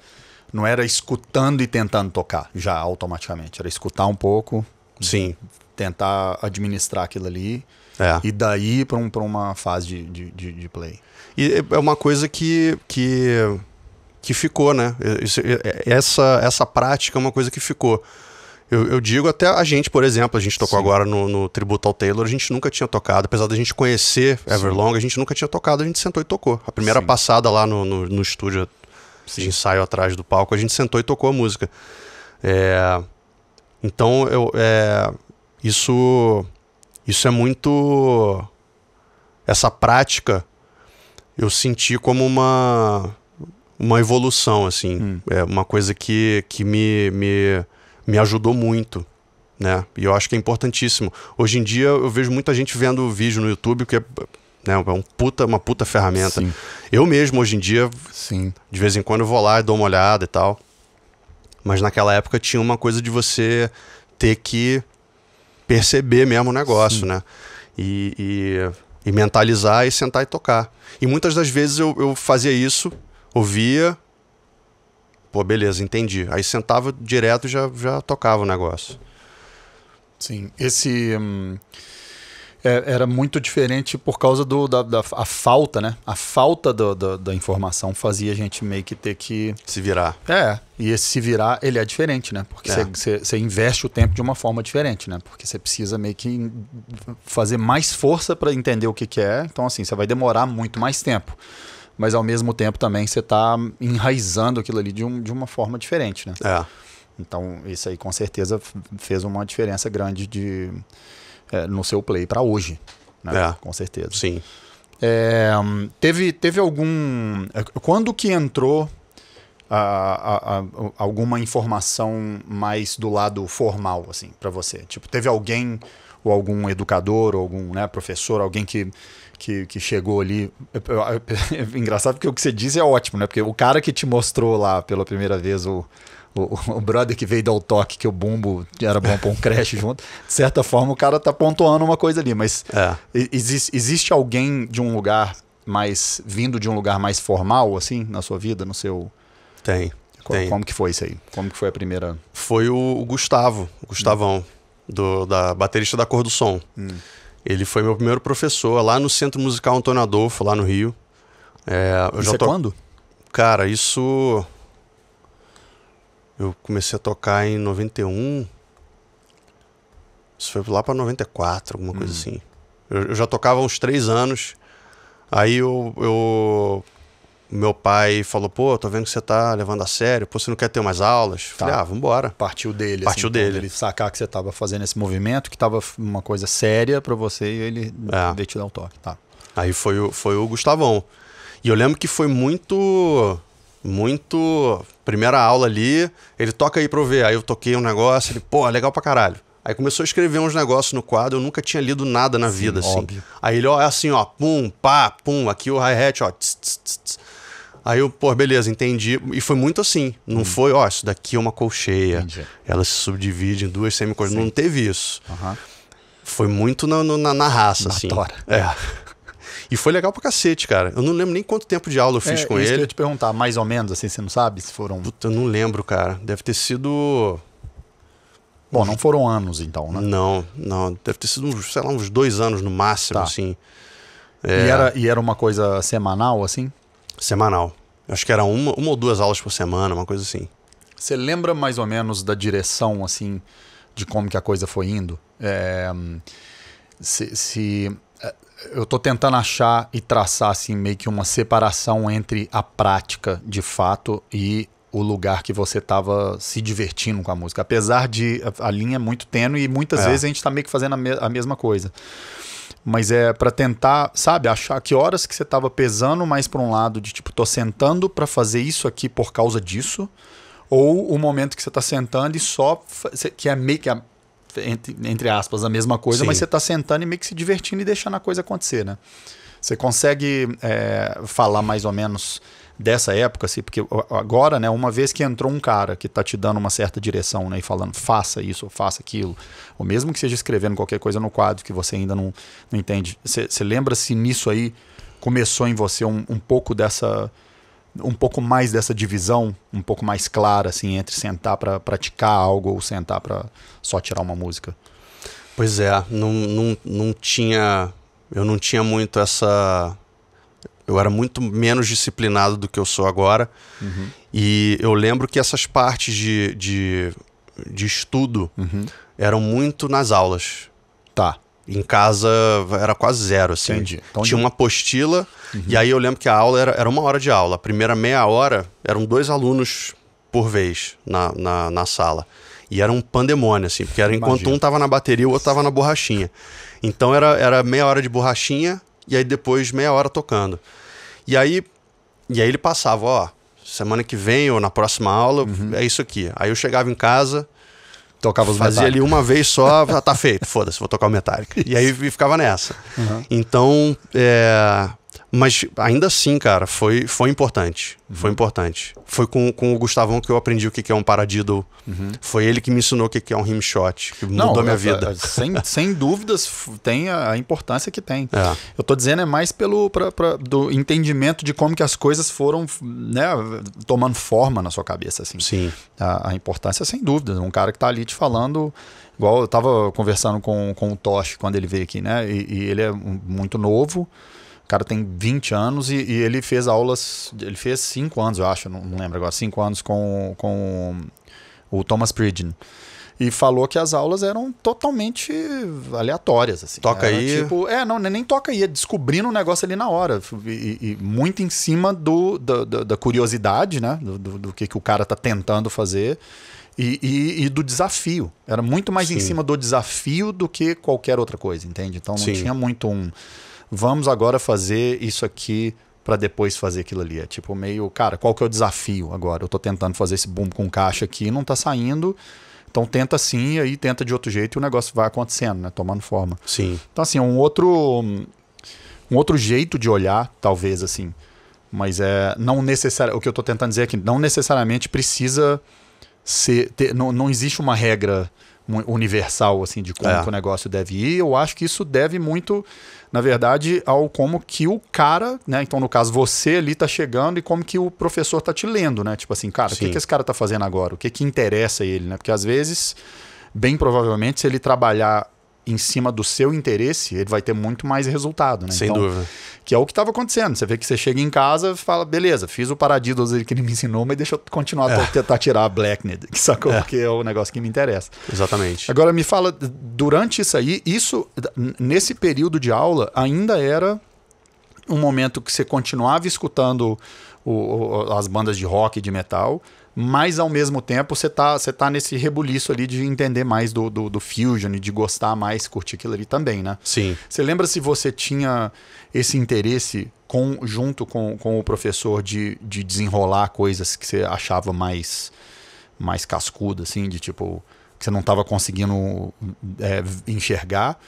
não era escutando e tentando tocar já automaticamente, era escutar um pouco, Sim. tentar administrar aquilo ali. É. E daí para um, uma fase de, de, de, de play. E é uma coisa que, que, que ficou, né? Essa, essa prática é uma coisa que ficou. Eu, eu, digo até a gente, por exemplo, a gente tocou Sim. agora no, no tributo ao Taylor, a gente nunca tinha tocado, apesar da gente conhecer Everlong, Sim. a gente nunca tinha tocado, a gente sentou e tocou. A primeira Sim. passada lá no, no, no estúdio de ensaio atrás do palco, a gente sentou e tocou a música. É, então, eu, é, isso, isso é muito. Essa prática eu senti como uma, uma evolução, assim. Hum. É uma coisa que, que me, me me ajudou muito. Né? E eu acho que é importantíssimo. Hoje em dia eu vejo muita gente vendo vídeo no YouTube, que é né, é um puta, uma puta ferramenta. Sim. Eu mesmo, hoje em dia, Sim. de vez em quando eu vou lá e dou uma olhada e tal. Mas naquela época tinha uma coisa de você ter que perceber mesmo o negócio, Sim. né? E, e, e, mentalizar e sentar e tocar. E muitas das vezes eu, eu fazia isso, ouvia, Pô, beleza, entendi. Aí sentava direto já já tocava o negócio. Sim, esse hum, é, era muito diferente por causa do, da, da a falta, né? A falta do, do, da informação fazia a gente meio que ter que se virar. É, e esse se virar ele é diferente, né? Porque é. você é. investe o tempo de uma forma diferente, né? Porque você precisa meio que fazer mais força para entender o que, que é. Então assim, você vai demorar muito mais tempo mas ao mesmo tempo também você está enraizando aquilo ali de, um, de uma forma diferente, né? É. Então, isso aí com certeza fez uma diferença grande de, é, no seu play para hoje, né? É. Com certeza. Sim. É, teve, teve algum. Quando que entrou a, a, a, alguma informação mais do lado formal, assim, para você? Tipo, teve alguém, ou algum educador, ou algum né, professor, alguém que que, que chegou ali. É engraçado porque o que você diz é ótimo, né? Porque o cara que te mostrou lá pela primeira vez o, o, o, brother que veio dar o toque que o bumbo era bom pra um crash junto, de certa forma o cara tá pontuando uma coisa ali, mas é. existe, existe alguém de um lugar mais. vindo de um lugar mais formal, assim, na sua vida, no seu. Tem. Como, tem. como que foi isso aí? Como que foi a primeira? Foi o, o Gustavo, o Gustavão, hum. do, da baterista da Cor do Som. Hum. Ele foi meu primeiro professor lá no Centro Musical Antônio Adolfo, lá no Rio. É, eu isso é to... quando? Cara, isso... Eu comecei a tocar em 91. Isso foi lá para 94, alguma hum. coisa assim. Eu, eu já tocava há uns três anos. Aí eu, eu meu pai falou, pô, tô vendo que você tá levando a sério, pô, você não quer ter mais aulas? Tá. Falei, ah, vambora. Partiu dele. Partiu assim, dele. Ele sacar que você tava fazendo esse movimento, que tava uma coisa séria para você e ele é. veio te dar um toque, tá. Aí foi, o, foi o Gustavão. E eu lembro que foi muito, muito... Primeira aula ali, ele toca aí pra eu ver. Aí eu toquei um negócio, ele, pô, legal pra caralho. Aí começou a escrever uns negócios no quadro, eu nunca tinha lido nada na Sim, vida, assim. Óbvio. Aí ele, ó, é assim, ó, pum, pá, pum, aqui o hi-hat, ó, tss, tss, tss. Aí eu, pô, beleza, entendi. E foi muito assim. Não hum. foi, ó, isso daqui é uma colcheia. Entendi. Ela se subdivide em duas semicolcheias. Não teve isso. Uhum. Foi muito na, na, na raça, assim. Batora. assim. É. E foi legal pra cacete, cara. Eu não lembro nem quanto tempo de aula eu fiz é, com isso ele. Que eu ia te perguntar, mais ou menos, assim, você não sabe se foram. Puta, eu não lembro, cara. Deve ter sido. Bom, não foram anos, então, né? Não, não. Deve ter sido, uns, sei lá, uns dois anos no máximo, tá. assim. É... E, era, e era uma coisa semanal, assim? semanal. Eu acho que era uma, uma ou duas aulas por semana, uma coisa assim. Você lembra mais ou menos da direção, assim, de como que a coisa foi indo? É, se, se é, eu estou tentando achar e traçar assim meio que uma separação entre a prática de fato e o lugar que você estava se divertindo com a música. Apesar de a, a linha é muito tênue e muitas é. vezes a gente está meio que fazendo a, me a mesma coisa mas é para tentar, sabe, achar que horas que você estava pesando mais para um lado de tipo tô sentando para fazer isso aqui por causa disso, ou o momento que você tá sentando e só que é meio que entre, entre, aspas a mesma coisa, Sim. mas você tá sentando e meio que se divertindo e deixando a coisa acontecer, né? Você consegue é, falar mais ou menos dessa época, assim, porque agora, né, uma vez que entrou um cara que tá te dando uma certa direção, né, e falando faça isso ou faça aquilo, ou mesmo que seja escrevendo qualquer coisa no quadro que você ainda não, não entende, você lembra se nisso aí começou em você um, um pouco dessa um pouco mais dessa divisão, um pouco mais clara assim entre sentar para praticar algo ou sentar para só tirar uma música. Pois é, não, não, não tinha eu não tinha muito essa eu era muito menos disciplinado do que eu sou agora. Uhum. E eu lembro que essas partes de, de, de estudo uhum. eram muito nas aulas. Tá. Em casa era quase zero, assim. Entendi. Então, Tinha uma apostila, uhum. e aí eu lembro que a aula era, era uma hora de aula. A primeira meia hora eram dois alunos por vez na, na, na sala. E era um pandemônio, assim, porque era enquanto Imagina. um tava na bateria, o outro tava na borrachinha. Então era, era meia hora de borrachinha, e aí depois meia hora tocando. E aí, e aí ele passava, ó, semana que vem ou na próxima aula, uhum. é isso aqui. Aí eu chegava em casa, tocava os fazia Metallica. ali uma vez só, tá feito, foda-se, vou tocar o Metallica. E aí ficava nessa. Uhum. Então, é, mas ainda assim, cara, foi, foi importante. Uhum. Foi importante. Foi com, com o Gustavão que eu aprendi o que, é um paradiddle. Uhum. Foi ele que me ensinou o que, que é um rimshot, que Não, mudou a minha é, vida. É, sem, sem dúvidas tem a, importância que tem. É. Eu tô dizendo é mais pelo pra, pra, do entendimento de como que as coisas foram né, tomando forma na sua cabeça. Assim. Sim. A, a importância, sem dúvidas. Um cara que tá ali te falando... Igual eu tava conversando com, com o Tosh quando ele veio aqui, né? E, e ele é muito novo cara tem 20 anos e, e, ele fez aulas, ele fez 5 anos, eu acho, não, lembro agora, 5 anos com, com o Thomas Pridgen. E falou que as aulas eram totalmente aleatórias, assim. Toca Era aí. Tipo, é, não, nem toca aí, é descobrindo o um negócio ali na hora. E, e muito em cima do, do, do, da curiosidade, né? Do, do, que, que o cara tá tentando fazer. E, e, e, do desafio. Era muito mais Sim. em cima do desafio do que qualquer outra coisa, entende? Então não Sim. tinha muito um vamos agora fazer isso aqui para depois fazer aquilo ali. É tipo meio, cara, qual que é o desafio agora? Eu estou tentando fazer esse boom com caixa aqui, não está saindo. Então tenta assim, aí tenta de outro jeito e o negócio vai acontecendo, né? Tomando forma. Sim. Então assim, é um outro um outro jeito de olhar, talvez assim, mas é não necessário, o que eu estou tentando dizer aqui, é que não necessariamente precisa ser ter, não, não existe uma regra universal assim de como é. o negócio deve ir. Eu acho que isso deve muito na verdade, ao como que o cara, né? Então, no caso, você ali tá chegando e como que o professor tá te lendo, né? Tipo assim, cara, o que, que esse cara tá fazendo agora? O que que interessa ele, né? Porque às vezes, bem provavelmente, se ele trabalhar em cima do seu interesse, ele vai ter muito mais resultado, né? Sem então, dúvida. Que é o que estava acontecendo. Você vê que você chega em casa e fala, beleza, fiz o paradiddles que ele me ensinou, mas deixa eu continuar é. a tentar tirar a Blackned, que sacou? É. Porque é o negócio que me interessa. Exatamente. Agora, me fala, durante isso aí, isso, nesse período de aula, ainda era um momento que você continuava escutando o, o, as bandas de rock e de metal, mas ao mesmo tempo você tá, você tá nesse rebuliço ali de entender mais do, do, do Fusion e de gostar mais, curtir aquilo ali também, né? Sim. Você lembra se você tinha esse interesse com, junto com, com o professor de, de desenrolar coisas que você achava mais, mais cascuda, assim, de tipo, que você não estava conseguindo é, enxergar?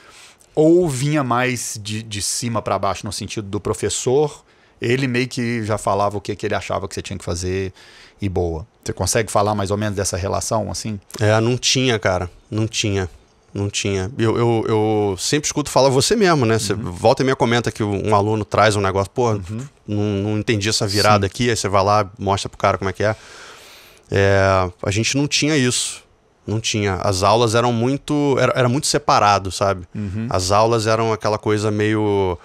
Ou vinha mais de, de cima para baixo, no sentido do professor ele meio que já falava o que, que ele achava que você tinha que fazer e boa. Você consegue falar mais ou menos dessa relação, assim? É, não tinha, cara. Não tinha. Não tinha. Eu, eu, eu sempre escuto falar você mesmo, né? Você uhum. volta e meia comenta que um aluno traz um negócio, pô, uhum. não, não, entendi essa virada Sim. aqui, aí você vai lá, mostra pro cara como é que é. é a gente não tinha isso. Não tinha. As aulas eram muito. Era, era muito separado, sabe? Uhum. As aulas eram aquela coisa meio.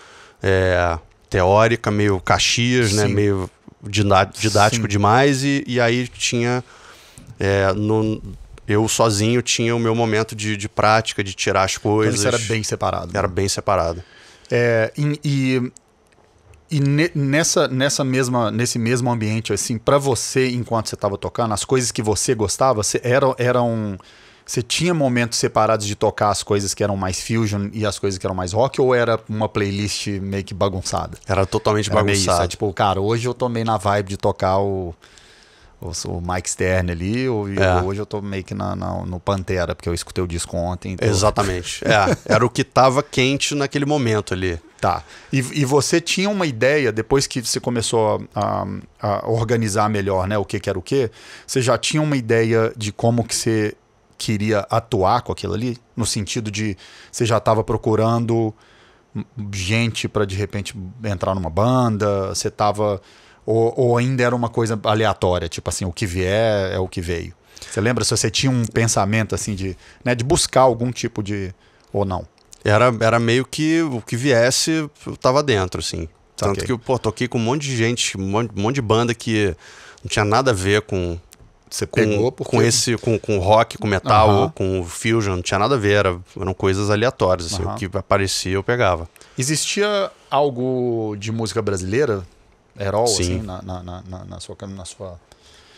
É, teórica, meio Caxias, né? Sim. né? Meio didático Sim. demais. E, e aí tinha. É, no, eu sozinho tinha o meu momento de, de prática, de tirar as coisas. Então isso era bem separado. Era né? bem separado. É, e, e, e nessa, nessa mesma, nesse mesmo ambiente, assim, para você, enquanto você estava tocando, as coisas que você gostava eram, eram você tinha momentos separados de tocar as coisas que eram mais fusion e as coisas que eram mais rock, ou era uma playlist meio que bagunçada? Era totalmente era bagunçada. É tipo, cara, hoje eu tomei meio na vibe de tocar o, o, o Mike Stern ali, ou é. hoje eu tô meio que na, na, no Pantera, porque eu escutei o disco ontem. Então... Exatamente. é, era o que tava quente naquele momento ali. Tá. E, e, você tinha uma ideia, depois que você começou a, a, a organizar melhor né, o que, que, era o que, você já tinha uma ideia de como que você queria atuar com aquilo ali, no sentido de você já estava procurando gente para de repente entrar numa banda, você estava ou, ou, ainda era uma coisa aleatória, tipo assim, o que vier é o que veio. Você lembra se você tinha um pensamento assim de, né, de buscar algum tipo de ou não? Era, era meio que o que viesse estava tava dentro, assim. Tanto okay. que eu toquei com um monte de gente, um monte, um monte de banda que não tinha nada a ver com, você com, pegou porque... com esse com, com rock, com metal, uhum. com fusion, não tinha nada a ver, era, eram coisas aleatórias, assim, uhum. o que aparecia eu pegava. Existia algo de música brasileira? Herol, Sim. assim, na, na, na, na sua, na sua.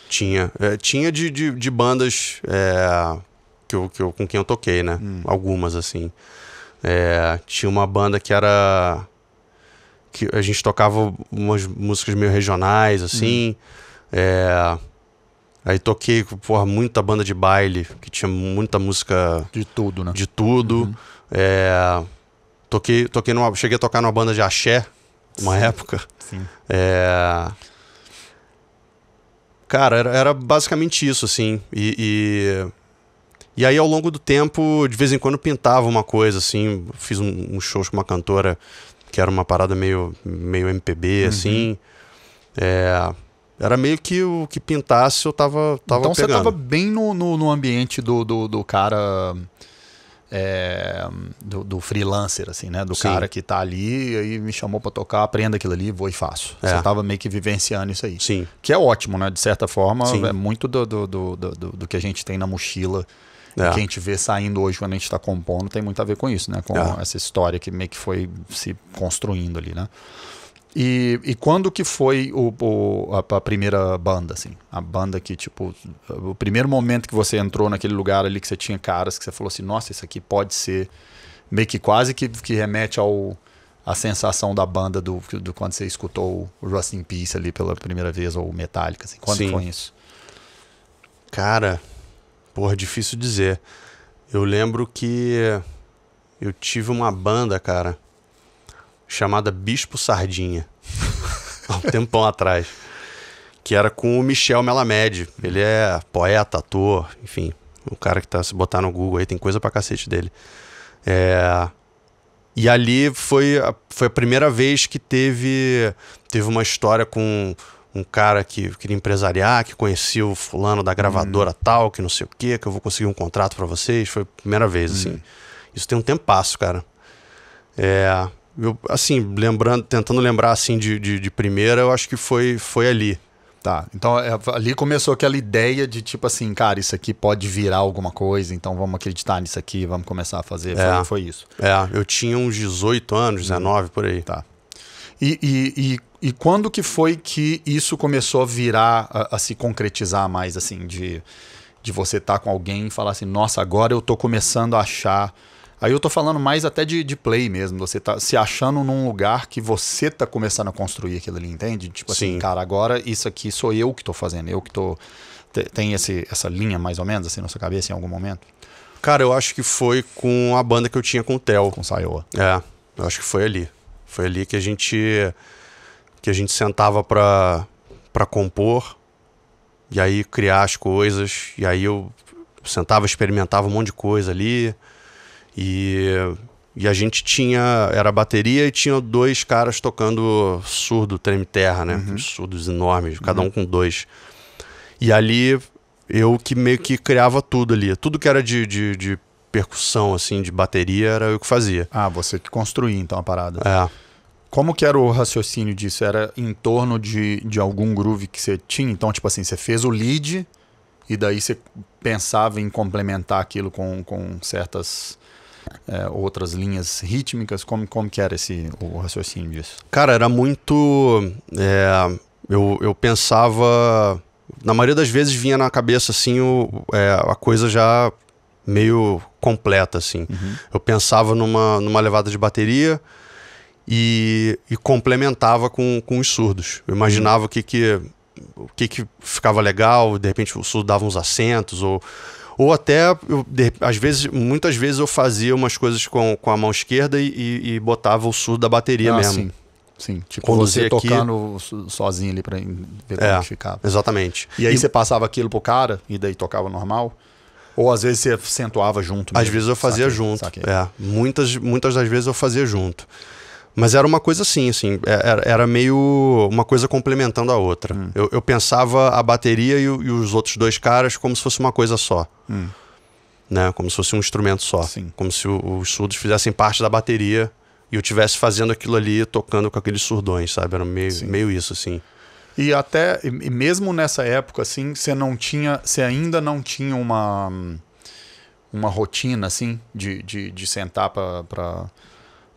Tinha. É, tinha de, de, de bandas é, que eu, que eu, com quem eu toquei, né? Hum. Algumas, assim. É, tinha uma banda que era. que a gente tocava umas músicas meio regionais, assim. Hum. É, Aí toquei, porra, muita banda de baile, que tinha muita música. De tudo, né? De tudo. Uhum. É, toquei, toquei numa, cheguei a tocar numa banda de axé, uma Sim. época. Sim. É, cara, era, era, basicamente isso, assim. E, e, e, aí, ao longo do tempo, de vez em quando pintava uma coisa, assim. Fiz um, um show com uma cantora que era uma parada meio, meio MPB, uhum. assim. É, era meio que o que pintasse eu tava, tava então pegando. você tava bem no, no, no ambiente do, do, do cara... É, do, do, freelancer, assim, né? Do Sim. cara que tá ali e aí me chamou para tocar, aprenda aquilo ali, vou e faço. É. Você tava meio que vivenciando isso aí. Sim. Que é ótimo, né? De certa forma, Sim. é muito do, do, do, do, que a gente tem na mochila. É. Que a gente vê saindo hoje quando a gente está compondo tem muito a ver com isso, né? Com é. essa história que meio que foi se construindo ali, né? E, e quando que foi o, o a, a, primeira banda, assim? A banda que, tipo, o primeiro momento que você entrou naquele lugar ali que você tinha caras, que você falou assim, nossa, isso aqui pode ser meio que quase que, que remete ao a sensação da banda do, do quando você escutou o Rust in Peace ali pela primeira vez, ou Metallica, assim. Quando Sim. foi isso? Cara, porra, difícil dizer. Eu lembro que eu tive uma banda, cara, chamada Bispo Sardinha, há um tempão atrás, que era com o Michel Melamed. Ele é poeta, ator, enfim, o cara que tá se botar no Google aí, tem coisa pra cacete dele. É, e ali foi a, foi a primeira vez que teve, teve uma história com um cara que queria empresariar, que conhecia o fulano da gravadora hum. tal, que não sei o quê, que eu vou conseguir um contrato para vocês. Foi a primeira vez, hum. assim. Isso tem um tempasso, cara. É, eu, assim, lembrando, tentando lembrar assim de, de, de, primeira, eu acho que foi, foi ali. Tá, então é, ali começou aquela ideia de tipo assim, cara, isso aqui pode virar alguma coisa, então vamos acreditar nisso aqui, vamos começar a fazer. É. Foi, foi isso. É, eu tinha uns 18 anos, 19 uhum. por aí. Tá. E, e, e, e, quando que foi que isso começou a virar, a, a se concretizar mais, assim, de, de você estar tá com alguém e falar assim, nossa, agora eu tô começando a achar Aí eu tô falando mais até de, de play mesmo. Você tá se achando num lugar que você tá começando a construir aquilo ali, entende? Tipo assim, Sim. assim, cara, agora isso aqui sou eu que tô fazendo, eu que tô. Tem esse, essa linha mais ou menos assim na sua cabeça em algum momento? Cara, eu acho que foi com a banda que eu tinha com o Theo. Com o Saioa. É, eu acho que foi ali. Foi ali que a gente que a gente sentava pra, pra compor e aí criar as coisas. E aí eu sentava, experimentava um monte de coisa ali. E, e a gente tinha. Era bateria e tinha dois caras tocando surdo, treme terra, né? Uhum. Surdos enormes, cada uhum. um com dois. E ali eu que meio que criava tudo ali. Tudo que era de, de, de percussão, assim, de bateria, era eu que fazia. Ah, você que construía então a parada. É. Como que era o raciocínio disso? Era em torno de, de algum groove que você tinha? Então, tipo assim, você fez o lead e daí você pensava em complementar aquilo com, com certas é, outras linhas rítmicas? Como, como que era esse, o raciocínio disso? Cara, era muito... É, eu, eu pensava... Na maioria das vezes vinha na cabeça, assim, o, é, a coisa já meio completa, assim. Uhum. Eu pensava numa, numa levada de bateria... E, e complementava com, com os surdos. Eu imaginava o que, que o que, que ficava legal, de repente o surdo dava uns acentos, ou ou até, eu, às vezes, muitas vezes eu fazia umas coisas com, com a mão esquerda e, e botava o surdo da bateria ah, mesmo. Sim. Sim, tipo você tocando sozinho ali pra ver como é, ficava. Exatamente. E aí e... você passava aquilo pro cara e daí tocava normal? Ou às vezes você acentuava junto? Mesmo. Às vezes eu fazia saquei, junto. Saquei. É, muitas, muitas das vezes eu fazia junto. Mas era uma coisa assim, assim, é, era, era meio uma coisa complementando a outra. Hum. Eu, eu, pensava a bateria e, e, os outros dois caras como se fosse uma coisa só. Hum. Né? Como se fosse um instrumento só. Sim. Como se o, os surdos fizessem parte da bateria e eu estivesse fazendo aquilo ali, tocando com aqueles surdões, sabe? Era meio, meio isso, assim. E até, e mesmo nessa época, assim, você não tinha, você ainda não tinha uma uma rotina, assim, de, de, de sentar para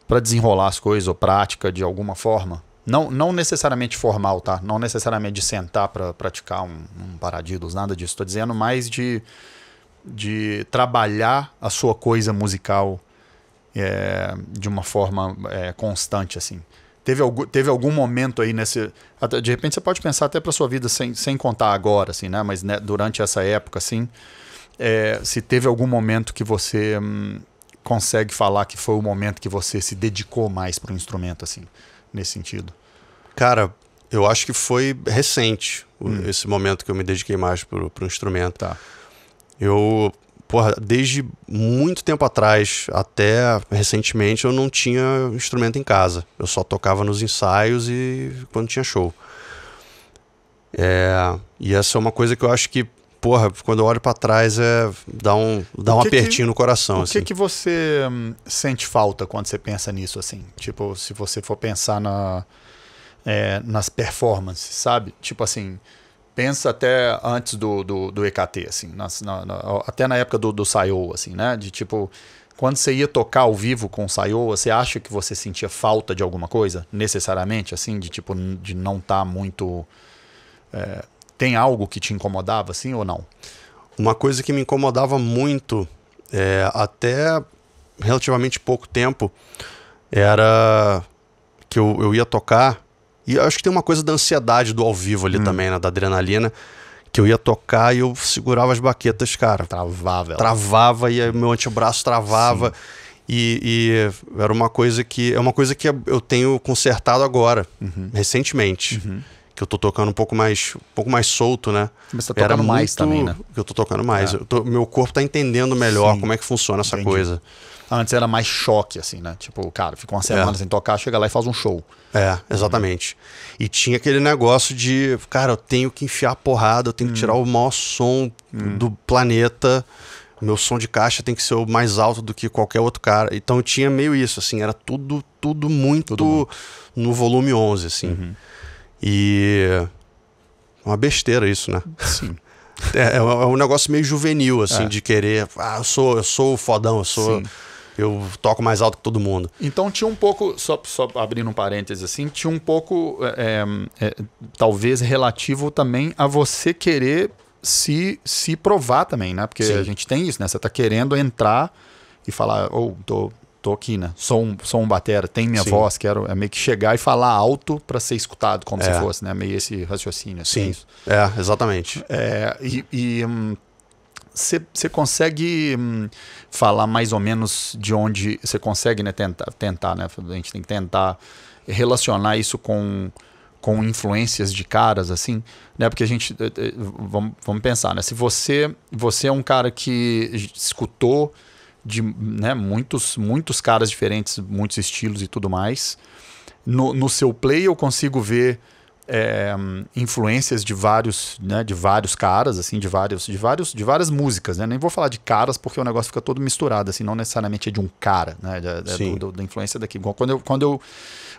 para desenrolar as coisas ou prática de alguma forma? Não, não necessariamente formal, tá? Não necessariamente de sentar para praticar um, um paradidos, nada disso. Estou dizendo mais de, de trabalhar a sua coisa musical é, de uma forma é, constante, assim. Teve, algum, teve algum momento aí nesse. Até, de repente você pode pensar até para sua vida sem, sem contar agora, assim, né? Mas né, durante essa época, assim, é, se teve algum momento que você. Hum, consegue falar que foi o momento que você se dedicou mais para o instrumento, assim, nesse sentido? Cara, eu acho que foi recente hum. esse momento que eu me dediquei mais para o instrumento. Tá. Eu, porra, desde muito tempo atrás até recentemente eu não tinha instrumento em casa. Eu só tocava nos ensaios e quando tinha show. É, e essa é uma coisa que eu acho que porra, quando eu olho para trás, é, dá um, dá um apertinho que, no coração. O assim. que, que você hum, sente falta quando você pensa nisso, assim? Tipo, se você for pensar na, é, nas performances, sabe? Tipo assim, pensa até antes do, do, do EKT, assim, nas, na, na, até na época do, do Sayo, assim, né? De tipo, quando você ia tocar ao vivo com o Sayo, você acha que você sentia falta de alguma coisa, necessariamente, assim, de tipo, de não estar tá muito. É, tem algo que te incomodava, assim ou não? Uma coisa que me incomodava muito, é, até relativamente pouco tempo, era que eu, eu ia tocar. E acho que tem uma coisa da ansiedade do ao vivo ali hum. também, né? Da adrenalina. Que eu ia tocar e eu segurava as baquetas, cara. Travava. Ela. Travava e meu antebraço travava. E, e, era uma coisa que. É uma coisa que eu tenho consertado agora, uhum. recentemente. Uhum que eu tô tocando um pouco mais, um pouco mais solto, né? Mas tá tocando Era mais muito... também, né? Que eu tô tocando mais. É. Tô, meu corpo tá entendendo melhor Sim. como é que funciona essa Entendi. coisa. Antes era mais choque, assim, né? Tipo, cara, fica uma semana é. sem tocar, chega lá e faz um show. É, exatamente. E tinha aquele negócio de, cara, eu tenho que enfiar a porrada, eu tenho que hum. tirar o maior som hum. do planeta. Meu som de caixa tem que ser o mais alto do que qualquer outro cara. Então tinha meio isso, assim, era tudo, tudo muito, tudo muito. no volume 11, assim. Uhum. E é uma besteira isso, né? Sim. É, é, é, um negócio meio juvenil, assim, é. de querer. Ah, eu sou, eu sou o fodão, eu sou. Sim. Eu toco mais alto que todo mundo. Então tinha um pouco, só, só abrindo um parênteses assim, tinha um pouco, é, é, é, talvez relativo também a você querer se, se provar também, né? Porque Sim. a gente tem isso, né? Você tá querendo entrar e falar, ou oh, tô tô aqui, né? Sou um, sou um batera, tem minha Sim. voz, quero é meio que chegar e falar alto para ser escutado como é. se fosse, né? Meio esse raciocínio. Assim, Sim, é isso. é, exatamente. É, e você hum, consegue hum, falar mais ou menos de onde você consegue, né? Tentar, tentar, né? A gente tem que tentar relacionar isso com com influências de caras assim, né? Porque a gente eh, eh, vamos, vamos pensar, né? Se você você é um cara que escutou de né, muitos, muitos caras diferentes, muitos estilos e tudo mais. No, no seu play eu consigo ver é, influências de vários, né, de vários caras, assim, de vários, de vários, de várias músicas, né? Nem vou falar de caras porque o negócio fica todo misturado, assim, não necessariamente é de um cara, né? É, é do, do, da influência daqui. Quando eu, quando eu,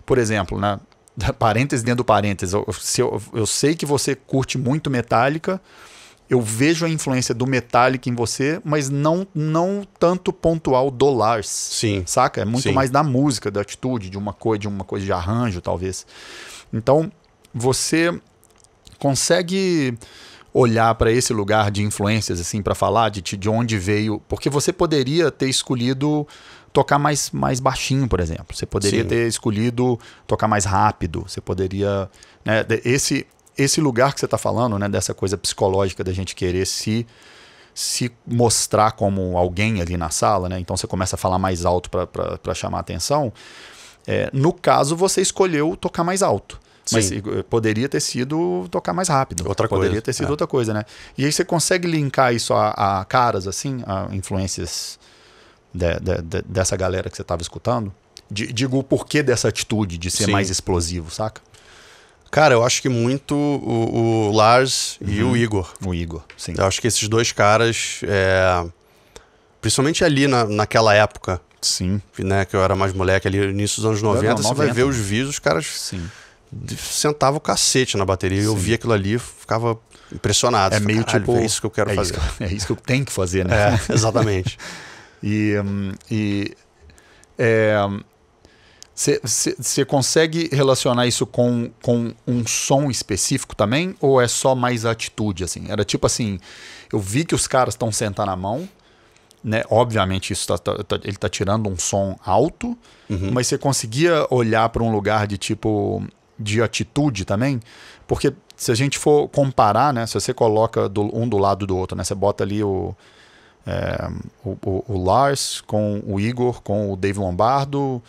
por exemplo, né? Parênteses dentro do parênteses, eu, eu, eu sei que você curte muito Metallica, eu vejo a influência do Metallic em você, mas não, não tanto pontual do Lars. Sim. Saca? É muito Sim. mais da música, da atitude, de uma coisa, de uma coisa de arranjo, talvez. Então, você consegue olhar para esse lugar de influências assim para falar de de onde veio, porque você poderia ter escolhido tocar mais, mais baixinho, por exemplo. Você poderia Sim. ter escolhido tocar mais rápido. Você poderia. Né, esse esse lugar que você está falando, né, dessa coisa psicológica da gente querer se se mostrar como alguém ali na sala, né? Então você começa a falar mais alto para chamar atenção. É, no caso, você escolheu tocar mais alto. Mas Sim. poderia ter sido tocar mais rápido. Outra coisa. Poderia ter sido é. outra coisa, né? E aí você consegue linkar isso a, a caras, assim, a influências de, de, de, dessa galera que você estava escutando? digo o porquê dessa atitude de ser Sim. mais explosivo, saca? Cara, eu acho que muito o, o Lars uhum. e o Igor. O Igor, sim. Eu acho que esses dois caras, é, principalmente ali na, naquela época. Sim. Né, que eu era mais moleque, ali no início dos anos 90, você vai ver os vídeos, os caras sim. sentavam o cacete na bateria. Sim. Eu via aquilo ali ficava impressionado. É meio tipo... É isso que eu quero é fazer. Isso que, é isso que eu tenho que fazer, né? É, exatamente. e... Hum, e é, você consegue relacionar isso com, com um som específico também? Ou é só mais atitude, assim? Era tipo assim, eu vi que os caras estão sentando na mão, né? Obviamente isso tá, tá, tá, ele tá tirando um som alto, uhum. mas você conseguia olhar para um lugar de tipo, de atitude também? Porque se a gente for comparar, né? Se você coloca do, um do lado do outro, né? Você bota ali o... É, o, o, o Lars com o Igor, com o Dave Lombardo,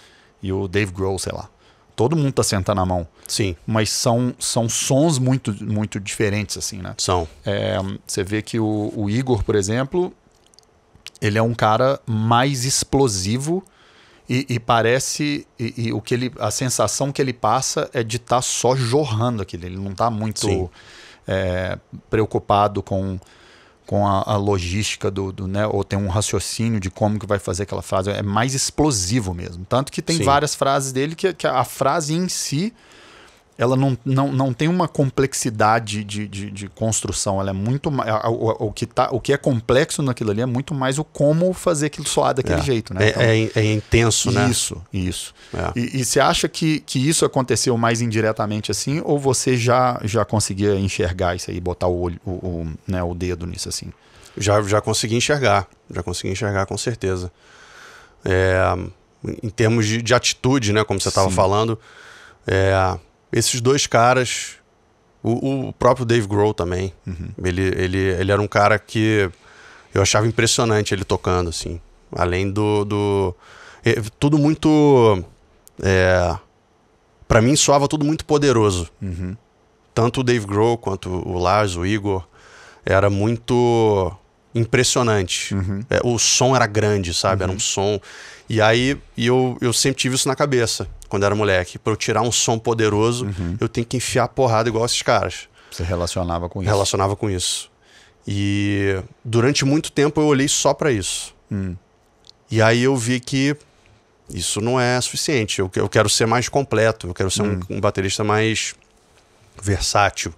e o Dave Grohl, sei lá. Todo mundo tá sentando a mão. Sim. Mas são, são sons muito, muito diferentes, assim, né? São. É, você vê que o, o Igor, por exemplo, ele é um cara mais explosivo e, e parece e, e, o que ele a sensação que ele passa é de estar tá só jorrando aquilo ele não está muito é, preocupado com com a, a logística do, do, né, ou tem um raciocínio de como que vai fazer aquela frase. É mais explosivo mesmo. Tanto que tem Sim. várias frases dele que, que a frase em si ela não, não, não tem uma complexidade de, de, de construção. Ela é muito o, o, que tá, o que é complexo naquilo ali é muito mais o como fazer aquilo soar daquele é. jeito, né? É, então, é, é, é, intenso, isso, né? Isso, isso. É. E, e você acha que, que isso aconteceu mais indiretamente assim, ou você já, já conseguia enxergar isso aí, botar o, olho, o, o, né, o dedo nisso assim? Já, já consegui enxergar, já consegui enxergar com certeza. É, em termos de, de atitude, né? Como você estava falando. É, esses dois caras, o, o próprio Dave Grohl também, uhum. ele, ele, ele era um cara que eu achava impressionante ele tocando, assim. Além do. do é, tudo muito. É, para mim soava tudo muito poderoso. Uhum. Tanto o Dave Grohl quanto o Lars, o Igor, era muito impressionante. Uhum. É, o som era grande, sabe? Uhum. Era um uhum. som. E aí eu, eu sempre tive isso na cabeça quando era moleque. Para eu tirar um som poderoso, uhum. eu tenho que enfiar a porrada igual esses caras. Você relacionava com isso? Relacionava com isso. E durante muito tempo eu olhei só para isso. Hum. E aí eu vi que isso não é suficiente. Eu, eu quero ser mais completo, eu quero ser hum. um, um baterista mais versátil.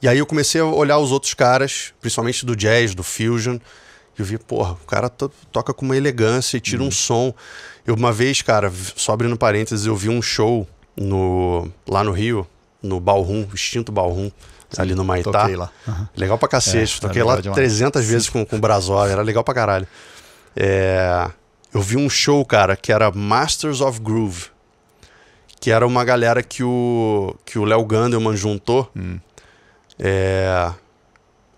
E aí eu comecei a olhar os outros caras, principalmente do jazz, do fusion, eu vi, porra, o cara to toca com uma elegância e tira uhum. um som. Eu, uma vez, cara, só abrindo parênteses, eu vi um show no, lá no Rio, no Balrum, extinto Balrum, ali no Maitá. Toquei lá. Uhum. Legal pra cacete. É, toquei lá demais. 300 vezes com, com o Brasol, era legal pra caralho. É, eu vi um show, cara, que era Masters of Groove, que era uma galera que o que o Léo Gandelman juntou. Hum. É,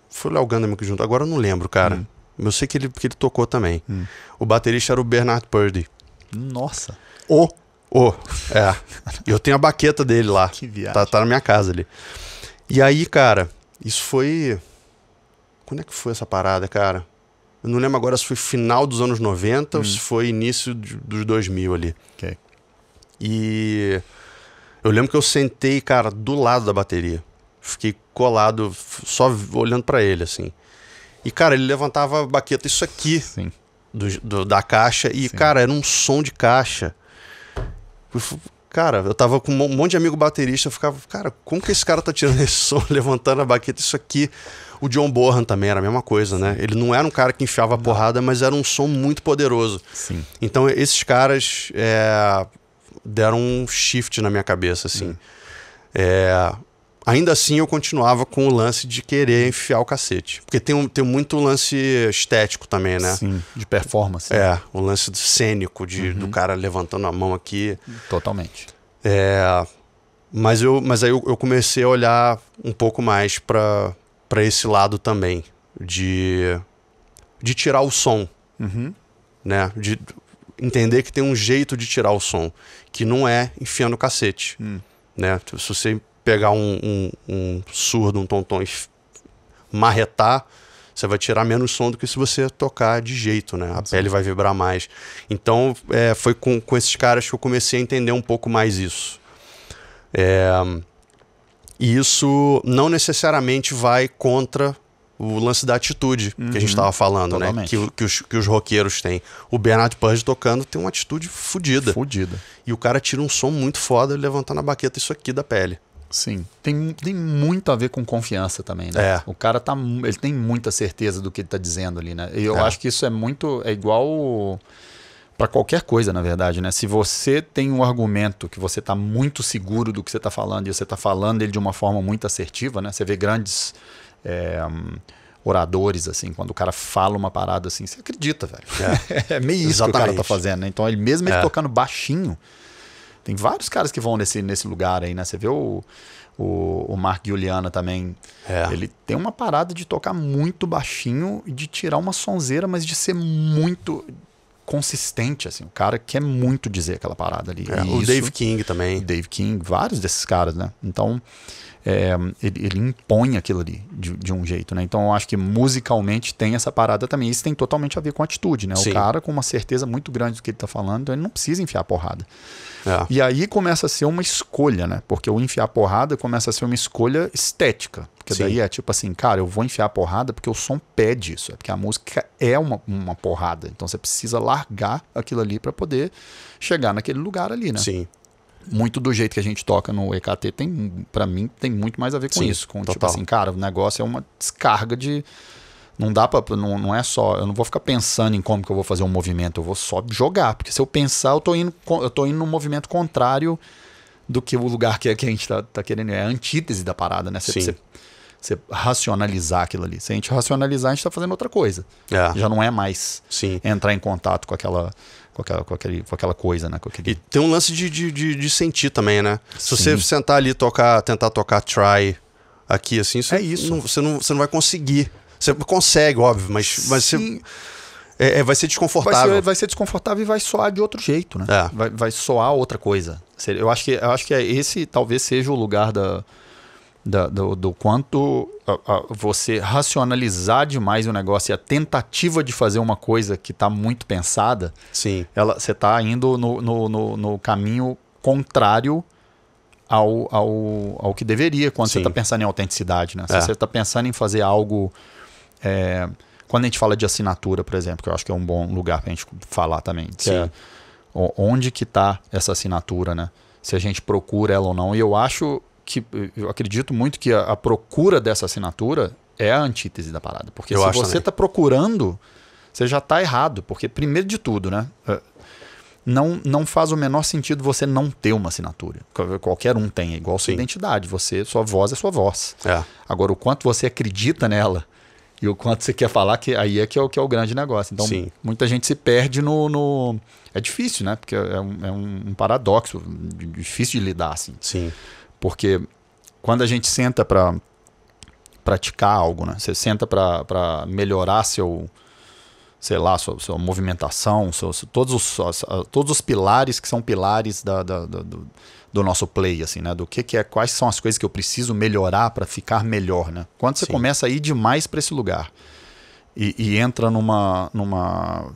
foi o Léo Gandelman que juntou, agora eu não lembro, cara. Hum. Eu sei que ele, que ele tocou também. Hum. O baterista era o Bernard Purdy. Nossa. O. O. É. eu tenho a baqueta dele lá. Que viagem. Tá, tá na minha casa ali. E aí, cara, isso foi. Quando é que foi essa parada, cara? Eu não lembro agora se foi final dos anos 90 hum. ou se foi início de, dos 2000 ali. Ok. É. E eu lembro que eu sentei, cara, do lado da bateria. Fiquei colado, só olhando para ele, assim. E, cara, ele levantava a baqueta isso aqui do, do, da caixa. E, Sim. cara, era um som de caixa. Cara, eu tava com um monte de amigo baterista, eu ficava, cara, como que esse cara tá tirando esse som, levantando a baqueta, isso aqui? O John Bohan também era a mesma coisa, né? Ele não era um cara que enfiava a porrada, mas era um som muito poderoso. Sim. Então esses caras é, deram um shift na minha cabeça, assim. Hum. É, ainda assim eu continuava com o lance de querer enfiar o cacete. Porque tem, um, tem muito lance estético também, né? Sim, de performance. É, né? o lance do cênico, de, uhum. do cara levantando a mão aqui. Totalmente. É, mas, eu, mas aí eu, eu comecei a olhar um pouco mais para esse lado também, de, de tirar o som, uhum. né? De entender que tem um jeito de tirar o som, que não é enfiando o cacete. Uhum. Né? Se você pegar um, um, um surdo, um tonton e marretar, você vai tirar menos som do que se você tocar de jeito, né? A Sim. pele vai vibrar mais. Então, é, foi com, com esses caras que eu comecei a entender um pouco mais isso. É, e isso não necessariamente vai contra o lance da atitude uhum. que a gente estava uhum. falando, né? Totalmente. né? Que, que, os, que os roqueiros têm. O Bernard Purge tocando tem uma atitude fodida. Fodida. E o cara tira um som muito foda levantando a baqueta isso aqui é da pele. Sim. Tem, tem muito a ver com confiança também, né? É. O cara tá, ele tem muita certeza do que ele tá dizendo ali, né? E eu é. acho que isso é muito. É igual para qualquer coisa, na verdade, né? Se você tem um argumento que você tá muito seguro do que você tá falando e você tá falando ele de uma forma muito assertiva, né? Você vê grandes. É, oradores, assim, quando o cara fala uma parada assim, você acredita, velho. É, é meio isso Exatamente. que o cara tá fazendo, né? Então, ele mesmo ele é. tocando baixinho, tem vários caras que vão nesse, nesse lugar aí, né? Você vê o, o, o Mark Giuliana também. É. Ele tem uma parada de tocar muito baixinho e de tirar uma sonzeira, mas de ser muito consistente, assim. O cara quer muito dizer aquela parada ali. É, o isso, Dave King também. Dave King, vários desses caras, né? Então, é, ele, ele, impõe aquilo ali de, de, um jeito, né? Então, eu acho que musicalmente tem essa parada também. Isso tem totalmente a ver com atitude, né? Sim. O cara com uma certeza muito grande do que ele tá falando, ele não precisa enfiar porrada. É. E aí começa a ser uma escolha, né? Porque o enfiar porrada começa a ser uma escolha estética. Porque Sim. daí é tipo assim, cara, eu vou enfiar porrada porque o som pede isso. É porque a música é uma, uma porrada. Então você precisa largar aquilo ali para poder chegar naquele lugar ali, né? Sim muito do jeito que a gente toca no EKT tem, para mim, tem muito mais a ver com Sim, isso. Com, tipo total. tipo assim, cara, o negócio é uma descarga de, não dá para não, não é só, eu não vou ficar pensando em como que eu vou fazer um movimento, eu vou só jogar, porque se eu pensar, eu tô indo eu tô indo num movimento contrário do que o lugar que, que a gente tá, tá, querendo, é a antítese da parada, né? Você, você, racionalizar aquilo ali. Se a gente racionalizar, a gente tá fazendo outra coisa. É. Já não é mais Sim. entrar em contato com aquela com aquela, com, aquele, com aquela coisa, né? Aquele... E tem um lance de, de, de, de sentir também, né? Se você sentar ali tocar, tentar tocar try aqui assim, é isso. Não, você, não, você não vai conseguir. Você consegue, óbvio, mas, mas você. É, é, vai ser desconfortável. Vai ser, vai ser, desconfortável e vai soar de outro jeito, né? É. Vai, vai soar outra coisa. Eu acho que, eu acho que é esse talvez seja o lugar da, da do, do, quanto a, a você racionalizar demais o negócio e a tentativa de fazer uma coisa que está muito pensada. Sim. Ela, você está indo no, no, no, no, caminho contrário. Ao, ao, ao que deveria quando Sim. você está pensando em autenticidade, né? Se é. você está pensando em fazer algo é, quando a gente fala de assinatura, por exemplo, que eu acho que é um bom lugar para a gente falar também. é, onde que está essa assinatura, né? Se a gente procura ela ou não. E eu acho que, eu acredito muito que a, a procura dessa assinatura é a antítese da parada. Porque eu se você está procurando, você já está errado. Porque, primeiro de tudo, né? É, não, não faz o menor sentido você não ter uma assinatura. Qualquer um tem, é igual sua Sim. identidade. Você, sua voz é sua voz. É. Agora, o quanto você acredita nela e o quanto você quer falar, que aí é que é o, que é o grande negócio. Então, Sim. muita gente se perde no, no, É difícil, né? Porque é um, é um paradoxo, difícil de lidar, assim. Sim. Porque quando a gente senta para praticar algo, né? Você senta para melhorar seu, sei lá, sua, sua movimentação, seu, todos, os, todos os pilares que são pilares da, da, da do, do nosso play, assim, né? Do que, que é, quais são as coisas que eu preciso melhorar para ficar melhor, né? Quando você Sim. começa a ir demais para esse lugar e, e entra numa, numa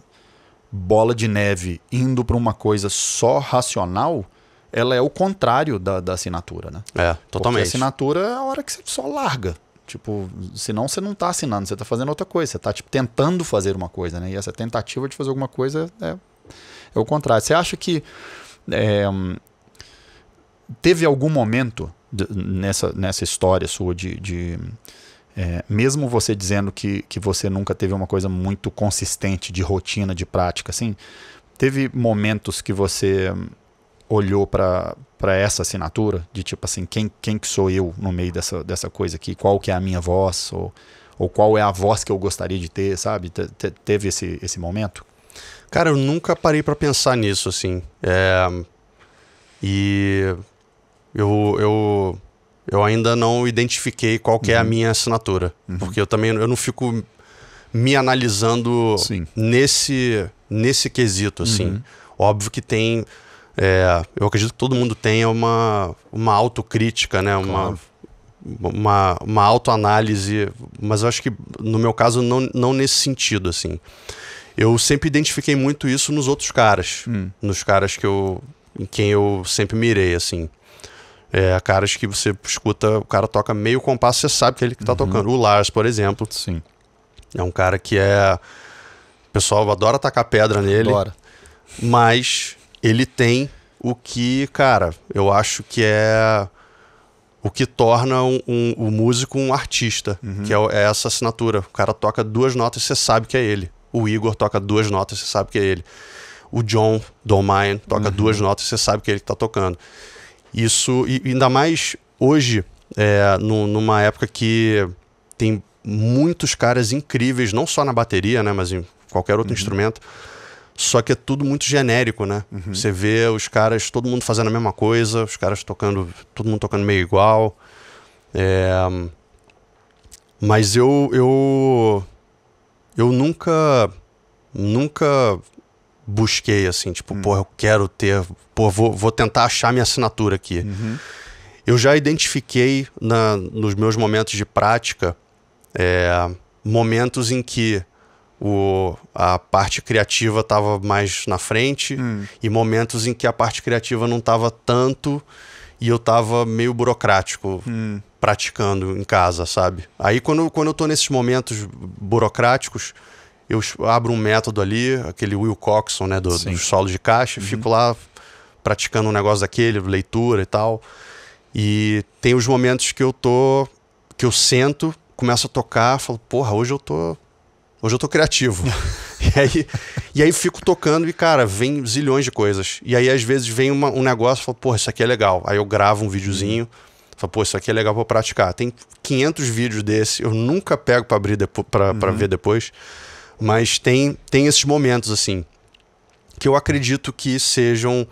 bola de neve indo para uma coisa só racional, ela é o contrário da, da assinatura, né? É, totalmente. Porque a assinatura é a hora que você só larga. Tipo, senão você não está assinando, você está fazendo outra coisa, você está tipo, tentando fazer uma coisa, né? E essa tentativa de fazer alguma coisa é, é o contrário. Você acha que é, teve algum momento nessa, nessa história sua de, de é, mesmo você dizendo que, que você nunca teve uma coisa muito consistente de rotina, de prática, assim, teve momentos que você olhou para essa assinatura de tipo assim quem quem que sou eu no meio dessa, dessa coisa aqui qual que é a minha voz ou, ou qual é a voz que eu gostaria de ter sabe Te, teve esse, esse momento cara eu nunca parei para pensar nisso assim é... e eu, eu, eu ainda não identifiquei qual que uhum. é a uhum. minha assinatura. Uhum. Porque eu também eu não fico me analisando nesse nesse quesito, assim. Uhum. Óbvio que tem... É, eu acredito que todo mundo tenha uma, uma autocrítica, né? Uma, uma, uma autoanálise, mas eu acho que no meu caso não, não nesse sentido, assim. Eu sempre identifiquei muito isso nos outros caras, hum. nos caras que eu, em quem eu sempre mirei, assim. É, caras que você escuta, o cara toca meio compasso, você sabe que é ele que tá uhum. tocando. O Lars, por exemplo. Sim. É um cara que é. O pessoal adora tacar pedra nele. Adora. Mas ele tem o que, cara, eu acho que é o que torna o um, um, um, músico um artista, uhum. que é, é, essa assinatura. O cara toca duas notas você sabe que é ele. O Igor toca duas notas você sabe que é ele. O John Domain toca uhum. duas notas você sabe que é ele que tá tocando. Isso, e ainda mais hoje, é, no, numa época que tem muitos caras incríveis, não só na bateria, né, mas em qualquer outro uhum. instrumento. Só que é tudo muito genérico, né? Uhum. Você vê os caras, todo mundo fazendo a mesma coisa, os caras tocando, todo mundo tocando meio igual. É... Mas eu, eu, eu nunca, nunca busquei, assim, tipo, uhum. pô, eu quero ter, pô, vou, vou tentar achar minha assinatura aqui. Uhum. Eu já identifiquei na, nos meus momentos de prática é, momentos em que o, a parte criativa estava mais na frente uhum. e momentos em que a parte criativa não estava tanto e eu estava meio burocrático uhum. praticando em casa, sabe? Aí quando, quando eu tô nesses momentos burocráticos, eu abro um método ali, aquele Will Coxon né, do, dos solos de caixa, uhum. fico lá praticando um negócio daquele, leitura e tal. E tem os momentos que eu tô que eu sento, começo a tocar, falo, porra, hoje eu tô hoje eu tô criativo. e, aí, e aí fico tocando e, cara, vem zilhões de coisas. E aí, às vezes, vem uma, um negócio falo, porra, isso aqui é legal. Aí eu gravo um videozinho, uhum. falo, pô, isso aqui é legal pra praticar. Tem 500 vídeos desse, eu nunca pego pra abrir para uhum. ver depois. Mas tem, tem esses momentos, assim, que eu acredito que sejam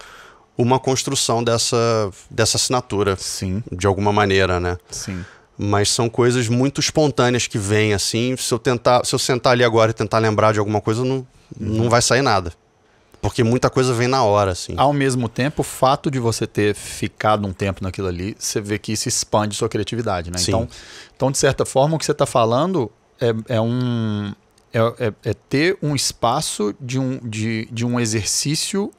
uma construção dessa, dessa assinatura. Sim. De alguma maneira, né? Sim. Mas são coisas muito espontâneas que vêm, assim. Se eu tentar, se eu sentar ali agora e tentar lembrar de alguma coisa, não, uhum. não vai sair nada. Porque muita coisa vem na hora, assim. Ao mesmo tempo, o fato de você ter ficado um tempo naquilo ali, você vê que isso expande sua criatividade, né? Sim. Então, então, de certa forma, o que você está falando é, é um é, é, é, ter um espaço de um, de, de um exercício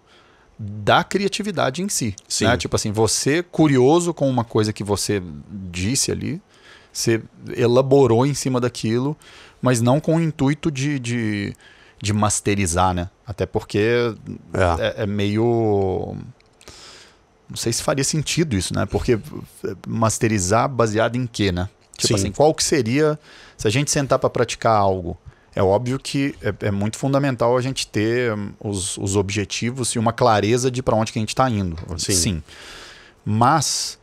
da criatividade em si. Sim. Né? Tipo assim, você curioso com uma coisa que você disse ali, você elaborou em cima daquilo, mas não com o intuito de, de, de masterizar, né? Até porque é, é, é meio. Não sei se faria sentido isso, né? Porque masterizar baseado em quê, né? Tipo Sim. assim, qual que seria. Se a gente sentar para praticar algo, é óbvio que é, é muito fundamental a gente ter hum, os, os objetivos e uma clareza de para onde que a gente está indo. Sim. Sim. Mas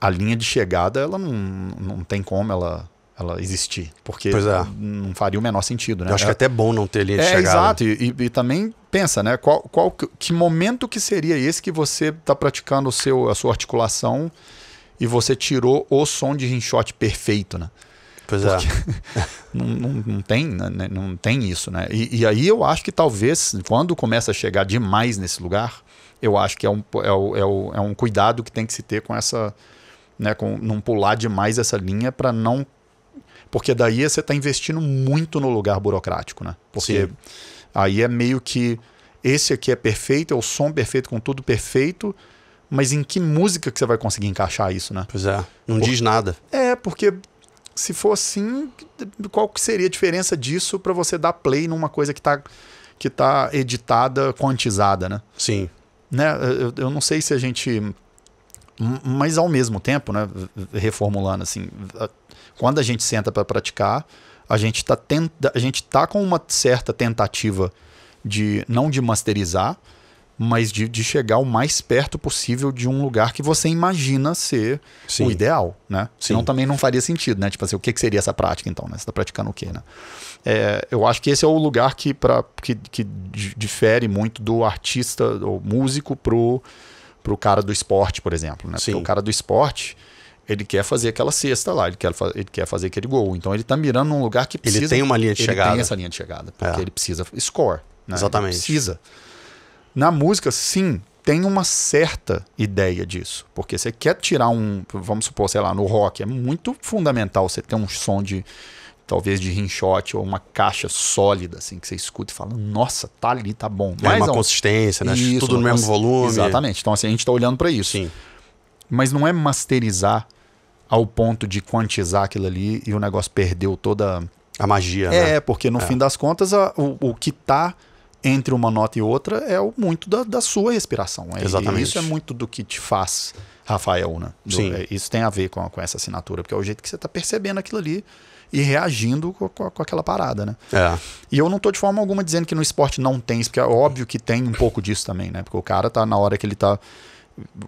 a linha de chegada, ela não, não tem como ela ela existir. Porque é. não faria o menor sentido, né? Eu acho que é, é até bom não ter linha de é, chegada. Exato, e, e, e, também pensa, né? Qual, qual, que momento que seria esse que você está praticando o seu, a sua articulação e você tirou o som de rinshot perfeito, né? Pois é. não, não, não, tem, né, né, não tem isso, né? E, e, aí eu acho que talvez, quando começa a chegar demais nesse lugar, eu acho que é um, é, o, é, é um cuidado que tem que se ter com essa. Né, com não pular demais essa linha para não. Porque daí você está investindo muito no lugar burocrático, né? Porque Sim. aí é meio que. Esse aqui é perfeito, é o som perfeito, com tudo perfeito, mas em que música que você vai conseguir encaixar isso, né? Pois é, não Por... diz nada. É, porque se for assim, qual que seria a diferença disso para você dar play numa coisa que está que tá editada, quantizada, né? Sim. Né? Eu, eu não sei se a gente mas ao mesmo tempo, né, reformulando assim, quando a gente senta para praticar, a gente está tenta, a gente tá com uma certa tentativa de não de masterizar, mas de, de chegar o mais perto possível de um lugar que você imagina ser Sim. o ideal, né? Senão Sim. também não faria sentido, né? Tipo assim, o que, que seria essa prática então, né? Você tá praticando o quê, né? É, eu acho que esse é o lugar que, pra, que, que difere muito do artista ou músico pro, pro cara do esporte, por exemplo, né? Sim. Porque o cara do esporte ele quer fazer aquela cesta lá, ele quer, ele quer fazer aquele gol. Então ele está mirando num lugar que precisa. Ele tem uma linha de ele chegada. Ele tem essa linha de chegada, porque é. ele precisa score. Né? Exatamente. Ele precisa. Na música, sim, tem uma certa ideia disso. Porque você quer tirar um. Vamos supor, sei lá, no rock, é muito fundamental você ter um som de. Talvez de rinshot ou uma caixa sólida, assim, que você escuta e fala, nossa, tá ali, tá bom. É, Mas, uma consistência, né? Isso, Tudo no mesmo volume. Exatamente. Então, assim, a gente tá olhando para isso. Sim. Mas não é masterizar ao ponto de quantizar aquilo ali e o negócio perdeu toda. A magia, é, né? É, porque no é. fim das contas, a, o, o que tá entre uma nota e outra é o muito da, da sua respiração. É, Exatamente. Isso é muito do que te faz Rafael, né? Do, Sim. É, isso tem a ver com, com essa assinatura, porque é o jeito que você está percebendo aquilo ali e reagindo com, com, com, aquela parada, né? É. E eu não tô de forma alguma dizendo que no esporte não tem isso, porque é óbvio que tem um pouco disso também, né? Porque o cara tá na hora que ele tá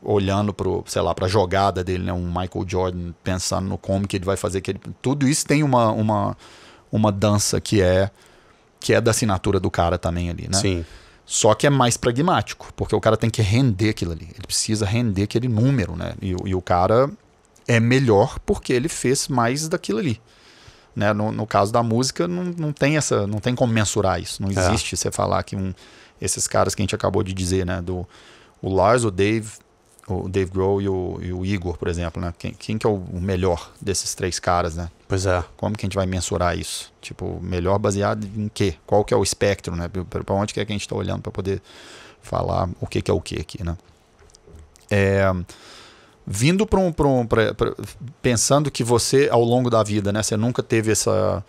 olhando pro, sei lá, pra jogada dele, né? Um Michael Jordan pensando no como que ele vai fazer, que ele... tudo isso tem uma, uma, uma dança que é que é da assinatura do cara também ali, né? Sim. Só que é mais pragmático, porque o cara tem que render aquilo ali. Ele precisa render aquele número, né? E, e o cara é melhor porque ele fez mais daquilo ali. Né? No, no, caso da música, não, não tem essa. Não tem como mensurar isso. Não é. existe é. você falar que um, esses caras que a gente acabou de dizer, né? Do o Lars, o Dave, o Dave Grohl e o, e o, Igor, por exemplo, né? Quem, quem que é o melhor desses três caras, né? Pois é. Como que a gente vai mensurar isso? Tipo, melhor baseado em quê? Qual que é o espectro, né? Para onde que é que a gente está olhando para poder falar o que, que é o que aqui, né? É, vindo para um, pra um pra, pra, pensando que você ao longo da vida, né? Você nunca teve essa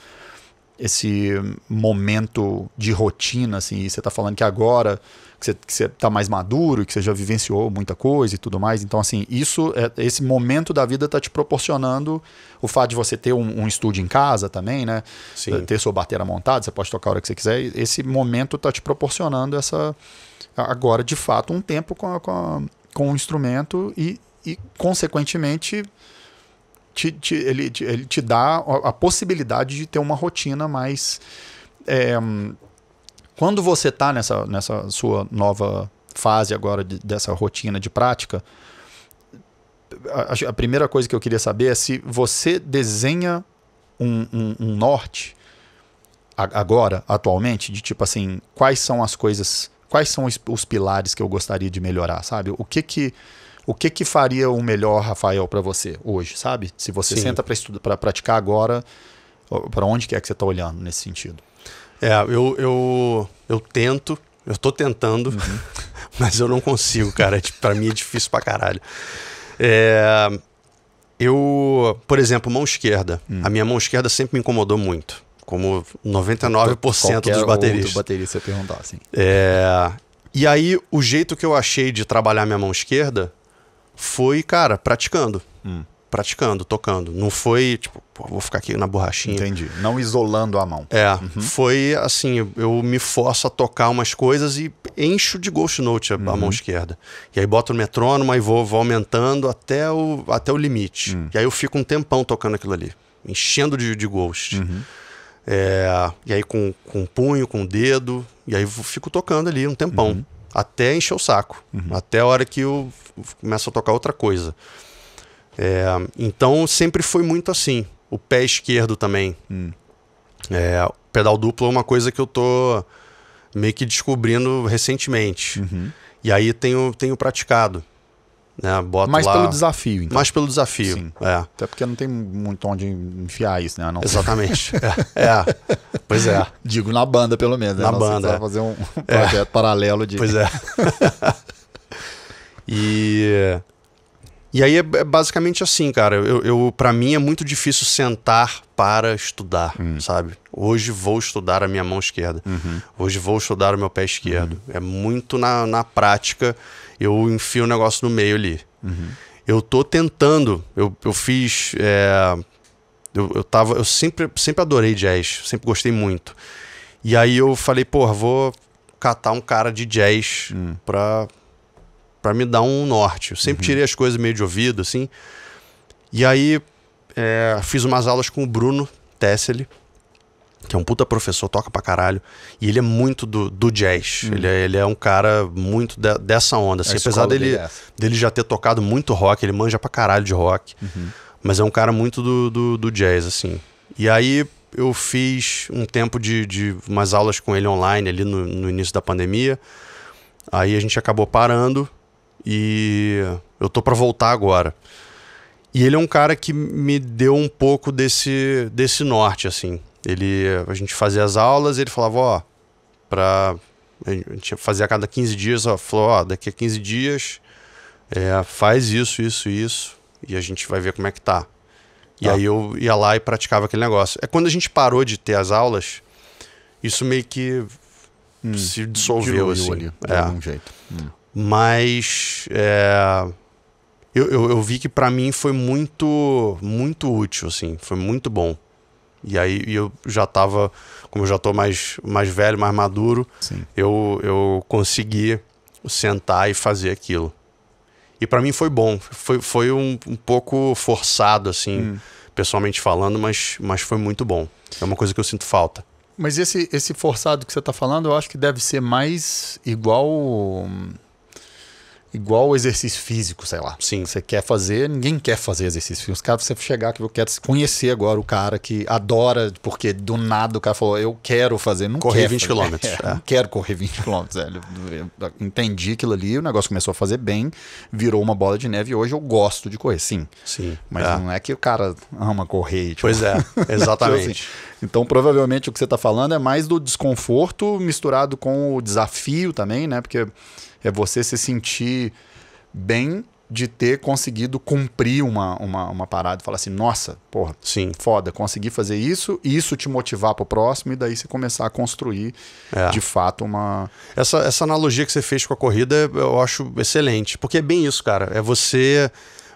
esse momento de rotina, assim. E você está falando que agora que você está mais maduro, que você já vivenciou muita coisa e tudo mais. Então, assim, isso, é, esse momento da vida está te proporcionando o fato de você ter um, um estúdio em casa também, né? Sim. Eh, ter sua bateria montada, você pode tocar a hora que você quiser. Esse momento está te proporcionando essa. Agora, de fato, um tempo com, com, com o instrumento e, e consequentemente. Te, te, ele, te, ele te dá a, a possibilidade de ter uma rotina mais é, quando você está nessa, nessa sua nova fase agora de, dessa rotina de prática, a, a, primeira coisa que eu queria saber é se você desenha um, um, um norte a, agora, atualmente, de tipo assim, quais são as coisas, quais são os, os pilares que eu gostaria de melhorar, sabe? O que que o que que faria o melhor, Rafael, para você hoje, sabe? Se você Sim. senta para estudar, para praticar agora, para onde que é que você está olhando nesse sentido? É, eu, eu, eu tento, eu tô tentando, uhum. mas eu não consigo, cara. É para tipo, mim é difícil pra caralho. É, eu, por exemplo, mão esquerda. Hum. A minha mão esquerda sempre me incomodou muito. Como 99% dos bateristas. Outro baterista perguntar, assim. É, e aí, o jeito que eu achei de trabalhar minha mão esquerda foi, cara, praticando. Hum praticando, tocando. Não foi, tipo, pô, vou ficar aqui na borrachinha. Entendi. Não isolando a mão. É. Uhum. Foi assim, eu me forço a tocar umas coisas e encho de ghost note a, uhum. mão esquerda. E aí boto no metrônomo, e vou, vou aumentando até o, até o limite. Uhum. E aí eu fico um tempão tocando aquilo ali, enchendo de, de ghost. Uhum. É, e aí com, com punho, com dedo, e aí fico tocando ali um tempão. Uhum. Até encher o saco. Uhum. Até a hora que eu começo a tocar outra coisa. É, então sempre foi muito assim. O pé esquerdo também. Hum. É, pedal duplo é uma coisa que eu tô meio que descobrindo recentemente. Uhum. E aí tenho, tenho praticado. Né? Boto Mais lá... pelo desafio, então. Mais pelo desafio. Sim. É. Até porque não tem muito onde enfiar isso, né? Não Exatamente. é. é. Pois é. Digo na banda, pelo menos. Né? Na né? banda. Você é. fazer um é. projeto paralelo de. Pois é. e e aí é, é, basicamente assim, cara. Eu, eu para mim é muito difícil sentar para estudar, hum. sabe? Hoje vou estudar a minha mão esquerda. Uhum. Hoje vou estudar o meu pé esquerdo. Uhum. É muito na, na prática. Eu enfio o negócio no meio ali. Uhum. Eu tô tentando. Eu, eu fiz. É, eu, eu, tava, eu sempre, sempre adorei jazz. Sempre gostei muito. E aí eu falei, porra, vou catar um cara de jazz hum. pra para me dar um norte. Eu sempre uhum. tirei as coisas meio de ouvido, assim. E aí é, fiz umas aulas com o Bruno Tesseli, que é um puta professor, toca pra caralho. E ele é muito do, do jazz. Hum. Ele, é, ele é um cara muito de, dessa onda. Assim, apesar dele, é dele já ter tocado muito rock, ele manja pra caralho de rock. Uhum. Mas é um cara muito do, do, do, jazz, assim. E aí eu fiz um tempo de, de umas aulas com ele online ali no, no início da pandemia. Aí a gente acabou parando e eu tô para voltar agora. E ele é um cara que me deu um pouco desse, desse norte, assim. Ele, a gente fazia as aulas, ele falava, ó, pra... A gente fazia a cada 15 dias, ó, falou, ó, daqui a 15 dias é, faz isso, isso, isso, e a gente vai ver como é que tá. E tá. aí eu ia lá e praticava aquele negócio. É quando a gente parou de ter as aulas, isso meio que hum, se dissolveu, assim. Ali, de é. algum jeito. Hum. Mas é, eu, eu, eu, vi que para mim foi muito, muito útil, assim, foi muito bom. E aí eu já tava, como eu já tô mais, mais velho, mais maduro, Sim. eu, eu consegui sentar e fazer aquilo. E para mim foi bom, foi, foi um, um pouco forçado, assim, hum. pessoalmente falando, mas, mas foi muito bom. É uma coisa que eu sinto falta. Mas esse, esse forçado que você está falando, eu acho que deve ser mais igual hum, igual o exercício físico, sei lá. Sim. Você quer fazer, ninguém quer fazer exercício físico. Os caras, você chegar que eu quero conhecer agora o cara que adora, porque do nada o cara falou, eu quero fazer, não correr quer 20 fazer. km. É, é. Não é. quero correr 20 km. É, entendi aquilo ali, o negócio começou a fazer bem, virou uma bola de neve e hoje eu gosto de correr, sim. Sim. Mas é. não é que o cara ama correr. Tipo, pois é, exatamente. então, provavelmente o que você está falando é mais do desconforto misturado com o desafio também, né? Porque é você se sentir bem de ter conseguido cumprir uma, uma, uma parada. Falar assim, nossa, porra, Sim. foda, consegui fazer isso, e isso te motivar para o próximo, e daí você começar a construir é. de fato uma. Essa, essa analogia que você fez com a corrida eu acho excelente, porque é bem isso, cara. É você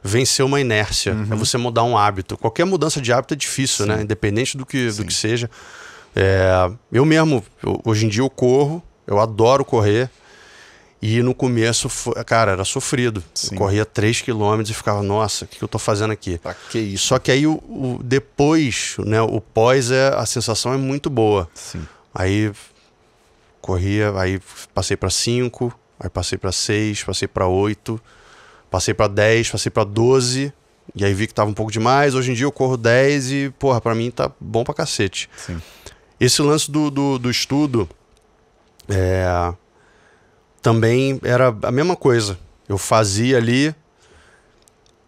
vencer uma inércia, uhum. é você mudar um hábito. Qualquer mudança de hábito é difícil, né, Sim. né? Independente do que, do que seja. É, eu mesmo, eu, hoje em dia eu corro, eu adoro correr. E no começo, cara, era sofrido. Eu corria 3 km e ficava, nossa, o que, que eu tô fazendo aqui? Pra tá, que isso? Só que aí o, o, depois, né, o pós, é, a sensação é muito boa. Sim. Aí corria, aí passei para 5, aí passei para 6, passei para 8, passei para 10, passei para 12. E aí vi que tava um pouco demais. Hoje em dia eu corro 10 e, porra, pra mim tá bom pra cacete. Sim. Esse lance do, do, do estudo. É, também era a mesma coisa. Eu fazia ali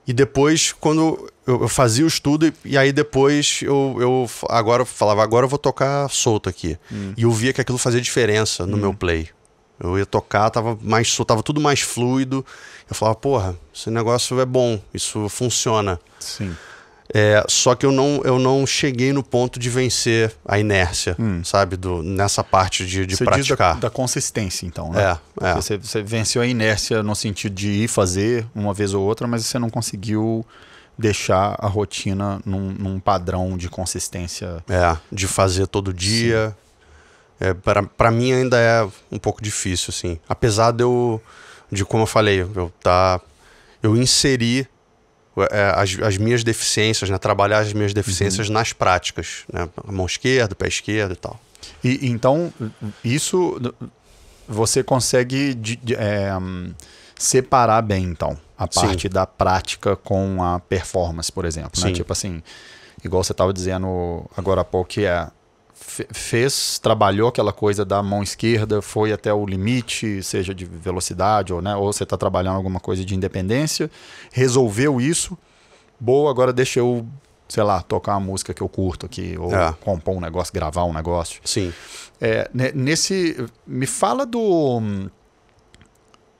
e depois, quando eu, fazia o estudo, e, e aí depois eu, eu agora eu falava, agora eu vou tocar solto aqui. Hum. E eu via que aquilo fazia diferença no hum. meu play. Eu ia tocar, tava mais tava tudo mais fluido. Eu falava, porra, esse negócio é bom, isso funciona. Sim. É, só que eu não, eu não cheguei no ponto de vencer a inércia, hum. sabe? Do, nessa parte de, de você praticar. Da, da, consistência, então, né? É, é. Você, você venceu a inércia no sentido de ir fazer uma vez ou outra, mas você não conseguiu deixar a rotina num, num padrão de consistência. É, de fazer todo dia. É, para mim ainda é um pouco difícil, assim. Apesar de eu, de como eu falei, eu tá, eu inseri é, as, as, minhas deficiências, né? trabalhar as minhas deficiências uhum. nas práticas, né? mão esquerda, pé esquerdo e tal. E então isso você consegue é, separar bem então a parte Sim. da prática com a performance, por exemplo, né? tipo assim, igual você estava dizendo agora há pouco que é fez, trabalhou aquela coisa da mão esquerda, foi até o limite, seja de velocidade ou, né, ou você está trabalhando alguma coisa de independência, resolveu isso, boa, agora deixa eu, sei lá, tocar uma música que eu curto aqui, ou é. compor um negócio, gravar um negócio. Sim. É, nesse. Me fala do.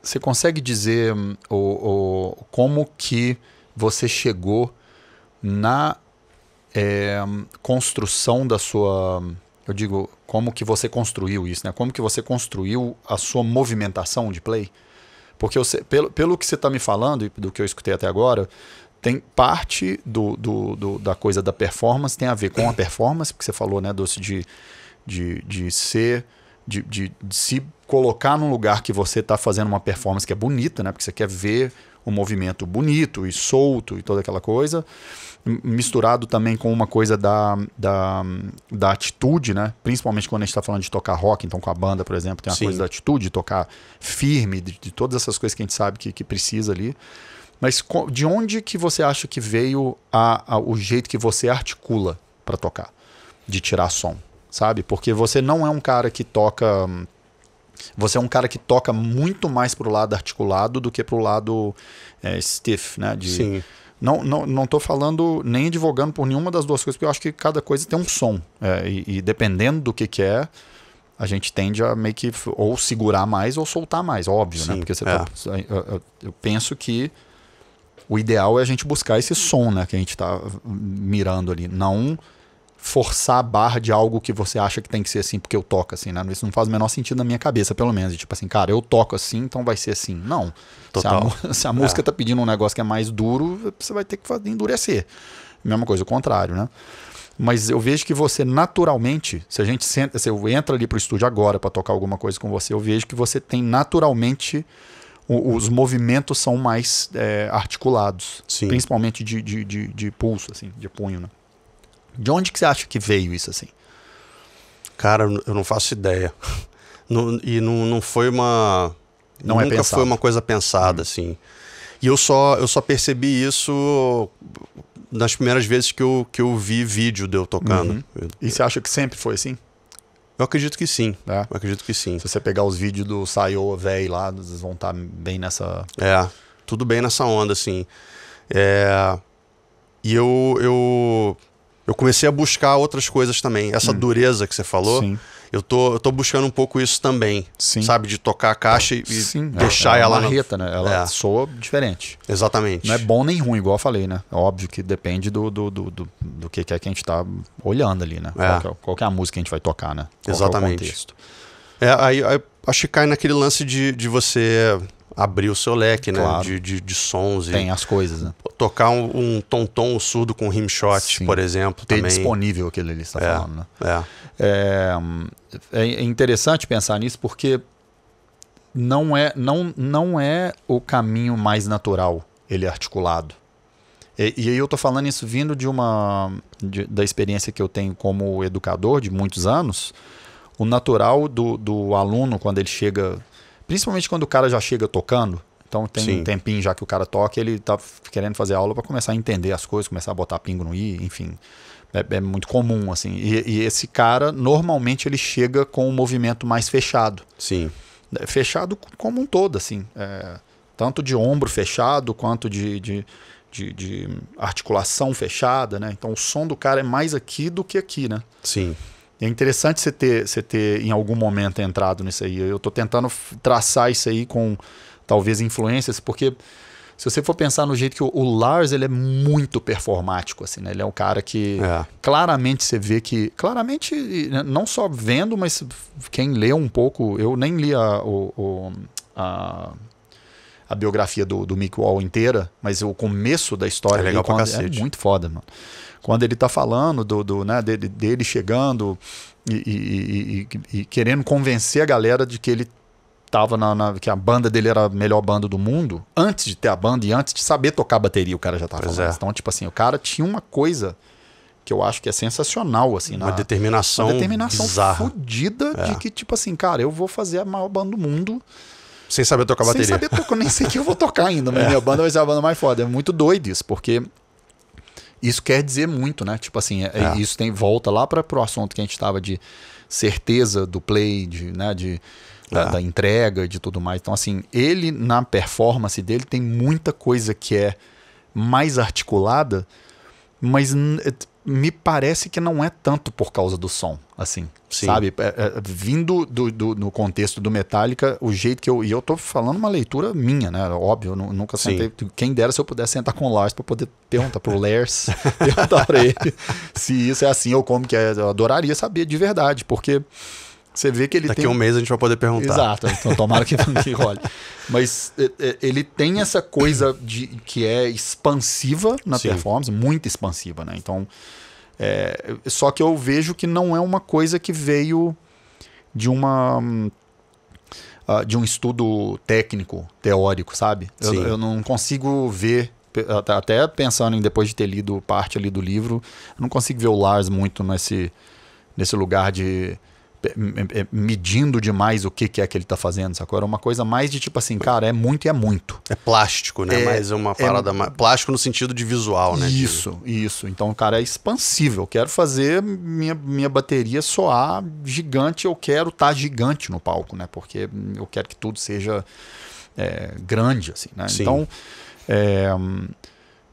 Você consegue dizer hum, o, o como que você chegou na é, construção da sua. Eu digo, como que você construiu isso, né? Como que você construiu a sua movimentação de play? Porque você, pelo, pelo que você está me falando e do que eu escutei até agora, tem parte do, do, do, da coisa da performance, tem a ver com a performance, porque você falou, né, Doce, de, de, de ser, de, de, de se colocar num lugar que você está fazendo uma performance que é bonita, né? Porque você quer ver o movimento bonito e solto e toda aquela coisa misturado também com uma coisa da, da, da atitude, né? Principalmente quando a gente está falando de tocar rock, então com a banda, por exemplo, tem uma Sim. coisa da atitude, tocar firme, de, de, todas essas coisas que a gente sabe que, que precisa ali. Mas de onde que você acha que veio a, a o jeito que você articula para tocar, de tirar som, sabe? Porque você não é um cara que toca você é um cara que toca muito mais pro lado articulado do que pro lado é, stiff, né? De, Sim. Não, não, não tô falando nem advogando por nenhuma das duas coisas, porque eu acho que cada coisa tem um som. É, e, e, dependendo do que, que é, a gente tende a meio que ou segurar mais ou soltar mais, óbvio, né? Sim, né? Porque você é. tá, eu, eu, penso que o ideal é a gente buscar esse som, né? Que a gente está mirando ali. Não forçar a barra de algo que você acha que tem que ser assim, porque eu toco assim, né? Isso não faz o menor sentido na minha cabeça, pelo menos. Tipo assim, cara, eu toco assim, então vai ser assim. Não. Total. Se a, se a música é. tá pedindo um negócio que é mais duro, você vai ter que fazer, endurecer. Mesma coisa, o contrário, né? Mas eu vejo que você naturalmente, se a gente senta, se eu entro ali pro estúdio agora para tocar alguma coisa com você, eu vejo que você tem naturalmente os movimentos são mais é, articulados, Sim. principalmente de, de, de, de, pulso, assim, de punho, né? De onde que você acha que veio isso assim? Cara, eu não faço ideia. Não, e não, não foi uma. Não é nunca é pensado. foi uma coisa pensada, uhum. assim. E eu só, eu só percebi isso nas primeiras vezes que eu, que eu vi vídeo de eu tocando. Uhum. e você acha que sempre foi assim? Eu acredito que sim. É. Eu acredito que sim. Se você pegar os vídeos do Saiô velho lá, eles vão estar tá bem nessa. É, tudo bem nessa onda, assim. É... E eu, eu eu comecei a buscar outras coisas também. Essa hum. dureza que você falou. Sim. Eu tô, eu tô buscando um pouco isso também. Sim. Sabe? De tocar a caixa e Sim, é, deixar é, é ela. Uma marreta, né? Ela é. soa diferente. Exatamente. Não é bom nem ruim, igual eu falei, né? É óbvio que depende do, do, do, do, do que é que a gente tá olhando ali, né? É. Qual, é, qual é a música que a gente vai tocar, né? Qual é Exatamente. É, aí, aí acho que cai naquele lance de, de você abrir o seu leque, né? claro. né? De, de, de, sons. Tem e as coisas, né? Tocar um, um tom-tom surdo com rimshot, shot por exemplo. Ter também. disponível aquilo ele está é, falando, né? É. é. É interessante pensar nisso porque não é, não, não é o caminho mais natural ele é articulado. E, e aí eu tô falando isso vindo de uma de, da experiência que eu tenho como educador de muitos anos. O natural do, do aluno quando ele chega Principalmente quando o cara já chega tocando. Então tem Sim. um tempinho já que o cara toca, ele tá querendo fazer aula para começar a entender as coisas, começar a botar pingo no i, enfim. É, é muito comum, assim. E, e, esse cara, normalmente, ele chega com um movimento mais fechado. Sim. É, fechado como um todo, assim. É, tanto de ombro fechado, quanto de, de, de, de articulação fechada, né? Então o som do cara é mais aqui do que aqui, né? Sim. É interessante você ter, você ter em algum momento entrado nisso aí. Eu estou tentando traçar isso aí com talvez influências, porque se você for pensar no jeito que o, o, Lars ele é muito performático, assim, né? Ele é um cara que é. claramente você vê que. Claramente, né, não só vendo, mas quem lê um pouco, eu nem li a, o, a a biografia do, do Mick Wall inteira, mas o começo da história é, legal quando, é muito foda, mano. Quando ele tá falando do, do né, dele, dele chegando e, e, e, e, querendo convencer a galera de que ele tava na, na, que a banda dele era a melhor banda do mundo, antes de ter a banda e antes de saber tocar bateria, o cara já tava pois falando. É. Então, tipo assim, o cara tinha uma coisa que eu acho que é sensacional, assim. Uma na, determinação Uma determinação bizarra. fodida é. de que, tipo assim, cara, eu vou fazer a maior banda do mundo sem saber tocar bateria. Sem saber tocar, nem sei que eu vou tocar ainda, mas é. minha banda vai ser a banda mais foda. É muito doido isso, porque isso quer dizer muito, né? Tipo assim, é, é. é. isso tem volta lá para pro assunto que a gente estava de certeza do play, de, né, de, da, é. da entrega, de tudo mais. Então, assim, ele, na performance dele, tem muita coisa que é mais articulada, mas me parece que não é tanto por causa do som, assim, Sim. sabe? É, é, vindo do, do, no contexto do Metallica, o jeito que eu. E eu tô falando uma leitura minha, né? Óbvio, eu nunca sentei. Sim. Quem dera se eu pudesse sentar com o Lars para poder perguntar pro Lars, perguntar pra ele se isso é assim ou como que é. Eu adoraria saber de verdade, porque. Você vê que ele Daqui tem. Daqui um mês a gente vai poder perguntar. Exato, então tomara que, que role. Mas é, é, ele tem essa coisa de que é expansiva na Sim. performance, muito expansiva, né? Então, é, só que eu vejo que não é uma coisa que veio de uma ah, de um estudo técnico, teórico, sabe? Eu, eu, não consigo ver, até pensando em depois de ter lido parte ali do livro, eu não consigo ver o Lars muito nesse, nesse lugar de é, é, é, medindo demais o que, que é que ele tá fazendo, sacou? Era uma coisa mais de tipo assim, cara, é muito e é muito. É plástico, né? É, mais uma parada. É... Mais... Plástico no sentido de visual, né? Isso, de... isso. Então, cara, é expansível. Eu quero fazer minha, minha bateria soar gigante, eu quero estar tá gigante no palco, né? Porque eu quero que tudo seja é, grande, assim, né? Sim. Então. É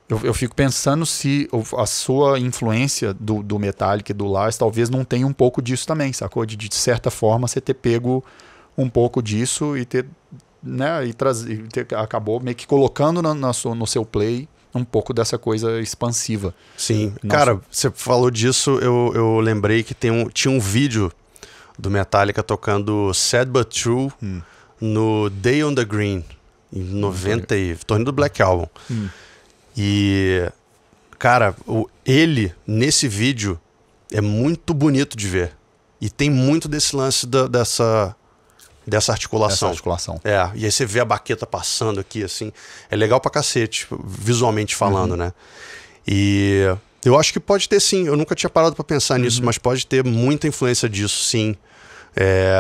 eu, eu, fico pensando se a sua influência do, do Metallica e do Lars talvez não tenha um pouco disso também, sacou? De, de certa forma você ter pego um pouco disso e ter, né, e trazer, ter, acabou meio que colocando na, na sua, no seu play um pouco dessa coisa expansiva. Sim. Nossa. Cara, você falou disso, eu, eu lembrei que tem um, tinha um vídeo do Metallica tocando Sad But True hum. no Day on the Green, em 90, hum. torneio do Black Album. Hum. E, cara, o, ele, nesse vídeo, é muito bonito de ver. E tem muito desse lance da, dessa, dessa articulação. Dessa articulação. É, e aí você vê a baqueta passando aqui, assim. É legal pra cacete, tipo, visualmente falando, uhum. né? E eu acho que pode ter sim. Eu nunca tinha parado para pensar uhum. nisso, mas pode ter muita influência disso, sim. É,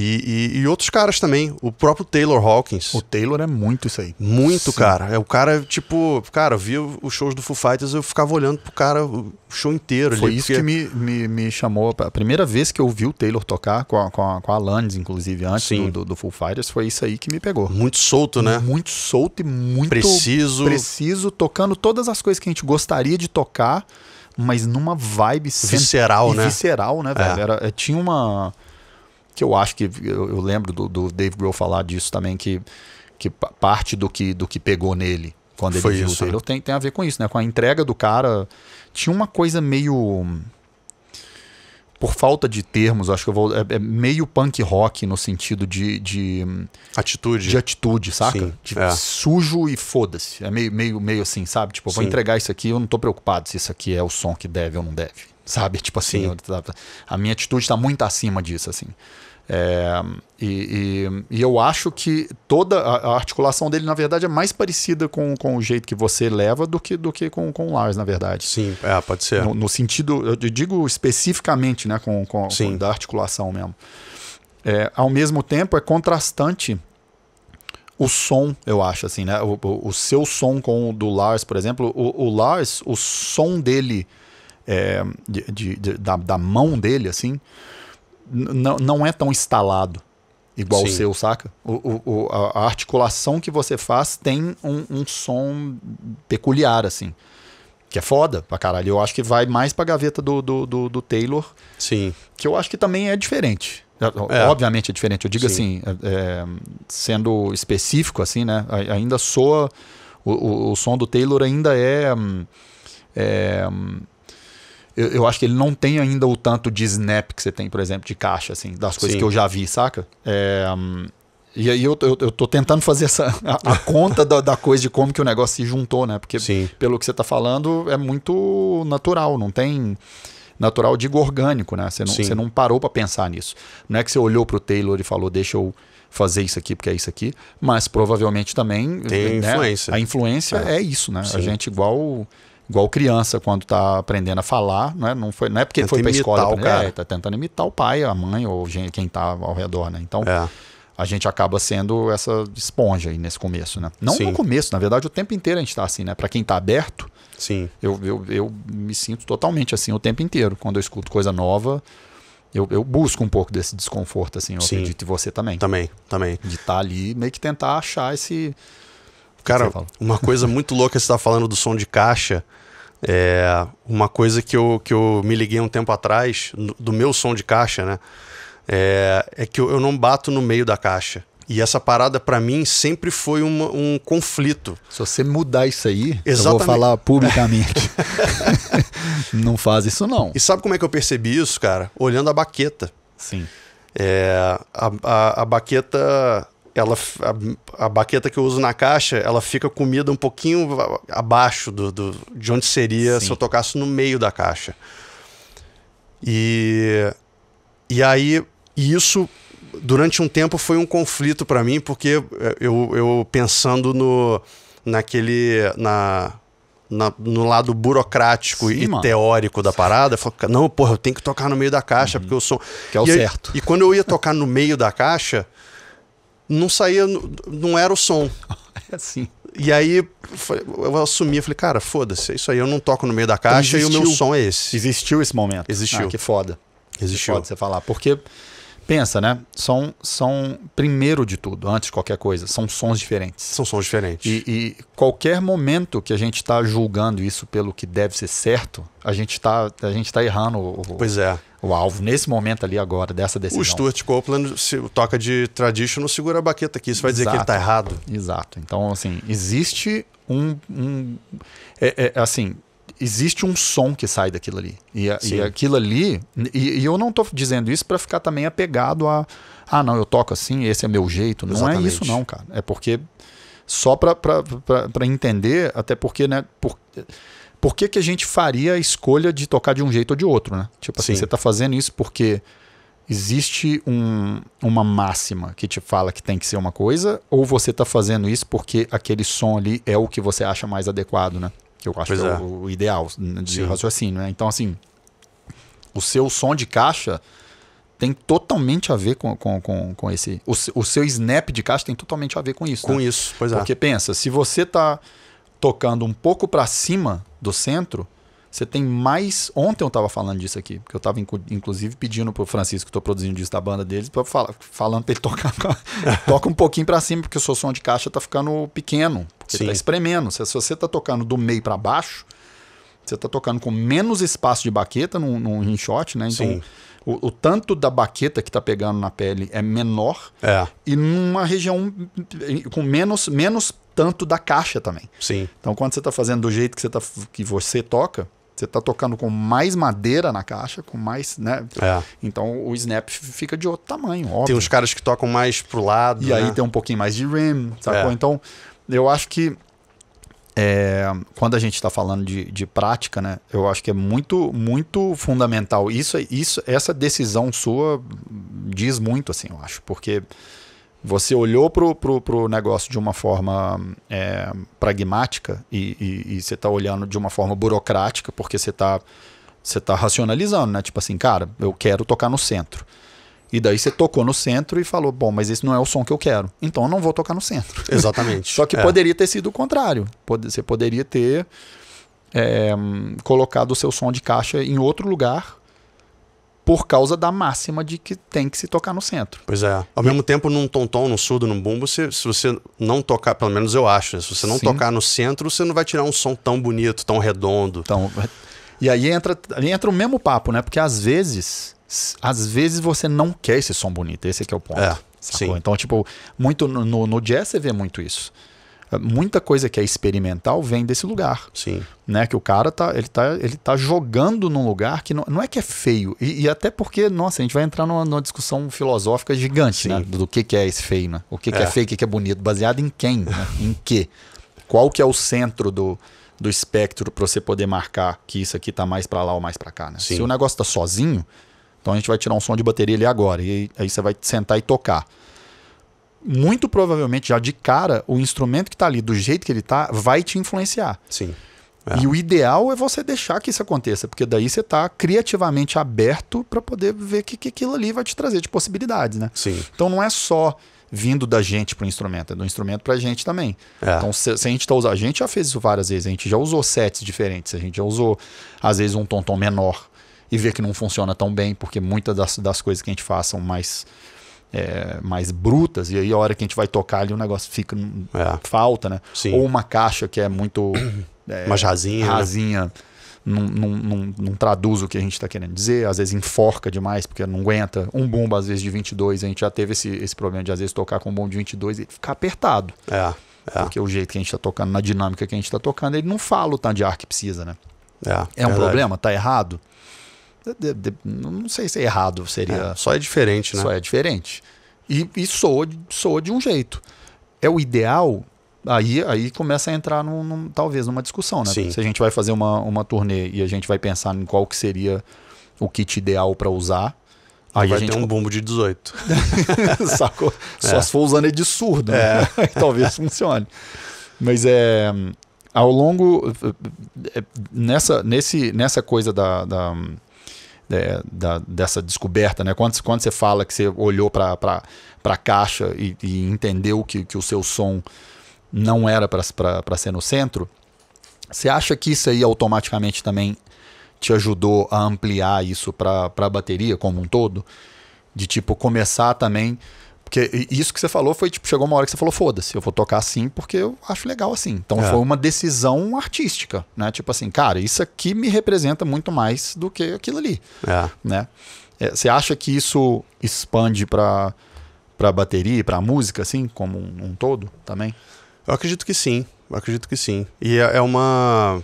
e, e, e, outros caras também. O próprio Taylor Hawkins. O Taylor é muito isso aí. Muito, Sim. cara. É o cara, tipo, cara, eu via os shows do Foo Fighters, eu ficava olhando pro cara o show inteiro. Foi ali, isso porque... que me, me, me, chamou. A primeira vez que eu vi o Taylor tocar com a, com a, com a Alanis, inclusive, antes do, do, do, Foo Fighters, foi isso aí que me pegou. Muito solto, né? Muito solto e muito preciso. Preciso, tocando todas as coisas que a gente gostaria de tocar, mas numa vibe visceral, né? Visceral, né, é. velho? É. Era, tinha uma que eu acho que eu, eu lembro do, do, Dave Grohl falar disso também que, que parte do que do que pegou nele quando ele Foi viu isso, o Taylor né? tem, tem a ver com isso, né? Com a entrega do cara tinha uma coisa meio por falta de termos, acho que eu vou. É, é, meio punk rock no sentido de. de atitude. De atitude, saca? Sim, de, tipo, é. sujo e foda-se. É meio, meio, meio assim, sabe? Tipo, eu vou entregar isso aqui, eu não tô preocupado se isso aqui é o som que deve ou não deve. Sabe? Tipo assim, eu, tá, tá. a minha atitude tá muito acima disso, assim. É, e, e, e, eu acho que toda a, articulação dele, na verdade, é mais parecida com, com o jeito que você leva do que, do que com, com o Lars, na verdade. Sim, é, pode ser. No, no, sentido, eu digo especificamente, né, com, com, com da articulação mesmo. É, ao mesmo tempo, é contrastante o som, eu acho, assim, né? O, o, o seu som com o do Lars, por exemplo. O, o Lars, o som dele, é, de, de, de, da, da mão dele, assim não é tão instalado igual Sim. o seu, saca? O, o, a articulação que você faz tem um, um, som peculiar, assim. Que é foda pra caralho. Eu acho que vai mais pra gaveta do, do, do, do Taylor. Sim. Que eu acho que também é diferente. É. é. Obviamente é diferente. Eu digo Sim. assim, é, é sendo específico, assim, né? Ainda soa. O, o, o som do Taylor ainda é, hum, é hum, eu, eu, acho que ele não tem ainda o tanto de snap que você tem, por exemplo, de caixa, assim, das coisas Sim. que eu já vi, saca? É, hum, e aí eu, eu, eu, tô tentando fazer essa, a, a conta da, da, coisa de como que o negócio se juntou, né? Porque Sim. pelo que você tá falando, é muito natural, não tem. Natural, digo orgânico, né? Você não, você não parou para pensar nisso. Não é que você olhou pro Taylor e falou, deixa eu fazer isso aqui porque é isso aqui, mas provavelmente também. Tem né? influência. A influência é, é isso, né? Sim. A gente, igual Igual criança, quando está aprendendo a falar, é? não, foi, não é porque Tenta tá foi para a escola, o cara. É, tá tentando imitar o pai, a mãe ou quem está ao redor, né? Então, é. a gente acaba sendo essa esponja aí nesse começo, né? Não Sim. no começo, na verdade, o tempo inteiro a gente está assim, né? Para quem está aberto, Sim. Eu, eu, eu me sinto totalmente assim o tempo inteiro. Quando eu escuto coisa nova, eu, eu, busco um pouco desse desconforto, assim, eu Sim. acredito, e você também. Também, também. De estar tá ali meio que tentar achar esse, Cara, uma coisa muito louca você está falando do som de caixa. É uma coisa que eu, que eu me liguei um tempo atrás, do meu som de caixa, né? É, é que eu, eu não bato no meio da caixa. E essa parada para mim sempre foi uma, um conflito. Se você mudar isso aí, Exatamente. eu vou falar publicamente. não faz isso não. E sabe como é que eu percebi isso, cara? Olhando a baqueta. Sim. É, a, a, a baqueta ela a, a, baqueta que eu uso na caixa, ela fica comida um pouquinho abaixo do, do de onde seria Sim. se eu tocasse no meio da caixa. E e aí isso durante um tempo foi um conflito para mim porque eu, eu pensando no naquele na, na no lado burocrático Sim, e mano. teórico da parada, eu falo, não, porra, eu tenho que tocar no meio da caixa, uhum. porque eu sou. Que é o e certo. Aí, e quando eu ia tocar no meio da caixa, não saía, não era o som. É assim. E aí eu assumi, eu falei, cara, foda-se, é isso aí eu não toco no meio da então caixa existiu, e o meu som é esse. Existiu esse momento. Existiu. Ah, que foda. Existiu. Que foda você falar. Porque, pensa, né? São, são, primeiro de tudo, antes de qualquer coisa, são sons diferentes. São sons diferentes. E, e qualquer momento que a gente está julgando isso pelo que deve ser certo, a gente está tá errando. O, pois é o alvo nesse momento ali agora dessa decisão. O Stuart Copeland se toca de não segura a baqueta aqui. Isso vai dizer que ele está errado. Exato. Então, assim, existe um... um é, é, assim, existe um som que sai daquilo ali. E, e aquilo ali... E, e eu não estou dizendo isso para ficar também apegado a... Ah, não, eu toco assim, esse é meu jeito. Não Exatamente. é isso não, cara. É porque... Só para entender, até porque... né por, por que, que a gente faria a escolha de tocar de um jeito ou de outro, né? Tipo assim, Sim. você está fazendo isso porque existe um, uma máxima que te fala que tem que ser uma coisa, ou você está fazendo isso porque aquele som ali é o que você acha mais adequado, né? Que eu acho que é, é, o ideal de Sim. raciocínio, né? Então, assim, o seu som de caixa tem totalmente a ver com, com, com, com esse. O, o, seu snap de caixa tem totalmente a ver com isso. Com né? isso, pois é. Porque pensa, se você está tocando um pouco para cima do centro, você tem mais. Ontem eu estava falando disso aqui, porque eu estava inc inclusive pedindo pro Francisco, que estou produzindo disso da banda deles, pra falar, falando para ele tocar. toca um pouquinho para cima, porque o seu som de caixa tá ficando pequeno, porque tá Sim. tá espremendo. Se, se você tá tocando do meio para baixo, você tá tocando com menos espaço de baqueta num, num inshot, né? Então, Sim. O, o, tanto da baqueta que está pegando na pele é menor é. e numa região hum, hum, com menos, menos tanto da caixa também. Sim. Então, quando você está fazendo do jeito que você, tá, que você toca, você está tocando com mais madeira na caixa, com mais, né? É. Então o snap fica de outro tamanho, óbvio. Tem uns caras que tocam mais pro lado. E né? aí tem um pouquinho mais de rim, sacou? É. Então, eu acho que é, quando a gente está falando de, de, prática, né? Eu acho que é muito, muito fundamental. Isso, isso, essa decisão sua diz muito, assim, eu acho, porque você olhou pro, pro, pro negócio de uma forma é, pragmática e, e, e você está olhando de uma forma burocrática, porque você está você tá racionalizando, né? Tipo assim, cara, eu quero tocar no centro. E daí você tocou no centro e falou, bom, mas esse não é o som que eu quero. Então eu não vou tocar no centro. Exatamente. Só que é. poderia ter sido o contrário. Você poderia ter é, colocado o seu som de caixa em outro lugar por causa da máxima de que tem que se tocar no centro. Pois é. Ao mesmo tempo, num tom-tom, num surdo, num bumbo, se, se você não tocar, pelo menos eu acho, né? se você não Sim. tocar no centro, você não vai tirar um som tão bonito, tão redondo. Então, e aí entra, aí entra o mesmo papo, né? Porque às vezes, às vezes você não quer esse som bonito, esse é que é o ponto. É. Sim. Então, tipo, muito no, no jazz você vê muito isso muita coisa que é experimental vem desse lugar. Sim. Né? Que o cara tá, ele tá, ele tá jogando num lugar que não, não é que é feio. E, e até porque, nossa, a gente vai entrar numa, numa discussão filosófica gigante, né? Do, do que, que é esse feio, né? O que, é. é, feio, o que, que é bonito, baseado em quem? Né? em quê? Qual que é o centro do, do espectro para você poder marcar que isso aqui tá mais para lá ou mais para cá, né? Sim. Se o negócio tá sozinho, então a gente vai tirar um som de bateria ali agora. E aí você vai sentar e tocar muito provavelmente já de cara o instrumento que está ali do jeito que ele está vai te influenciar. Sim. É. E o ideal é você deixar que isso aconteça, porque daí você está criativamente aberto para poder ver o que, que aquilo ali vai te trazer de possibilidades, né? Sim. Então não é só vindo da gente para o instrumento, é do instrumento para a gente também. É. Então, se, se, a gente está usando, a gente já fez isso várias vezes, a gente já usou sets diferentes, a gente já usou, às vezes, um tom, tom menor e ver que não funciona tão bem, porque muitas das, das coisas que a gente faz são mais é, mais brutas, e aí a hora que a gente vai tocar ali o negócio fica. É. falta, né? Sim. Ou uma caixa que é muito. É, uma jazinha. Né? Rasinha. Né? Não, não, não, não, traduz o que a gente está querendo dizer, às vezes enforca demais, porque não aguenta. Um bumbo, às vezes, de 22, a gente já teve esse, esse problema de, às vezes, tocar com um bumbo de 22 e ficar apertado. É, é. Porque o jeito que a gente está tocando, na dinâmica que a gente está tocando, ele não fala o tanto de ar que precisa, né? É, é um verdade. problema? Tá errado? De, de, não sei se é errado seria. É, só é diferente, né? Só é diferente. E, e soa, soa de um jeito. É o ideal. Aí, aí começa a entrar num, num talvez numa discussão, né? Sim. Se a gente vai fazer uma, uma turnê e a gente vai pensar em qual que seria o kit ideal para usar, Aí vai gente... ter um bumbo de 18. Sacou? Só é. se for usando é de surdo, né? É. Talvez funcione. Mas é. Ao longo. É, é, nessa, nesse, nessa coisa da, da é, da, dessa descoberta, né? Quando, quando você fala que você olhou para a caixa e, e, entendeu que, que o seu som não era para ser no centro, você acha que isso aí automaticamente também te ajudou a ampliar isso para a bateria como um todo? De tipo, começar também porque isso que você falou foi, tipo, chegou uma hora que você falou, foda-se, eu vou tocar assim porque eu acho legal assim. Então é. foi uma decisão artística, né? Tipo assim, cara, isso aqui me representa muito mais do que aquilo ali, é. né? É, você acha que isso expande para para bateria, para música, assim, como um, um, todo também? Eu acredito que sim, eu acredito que sim. E é, é uma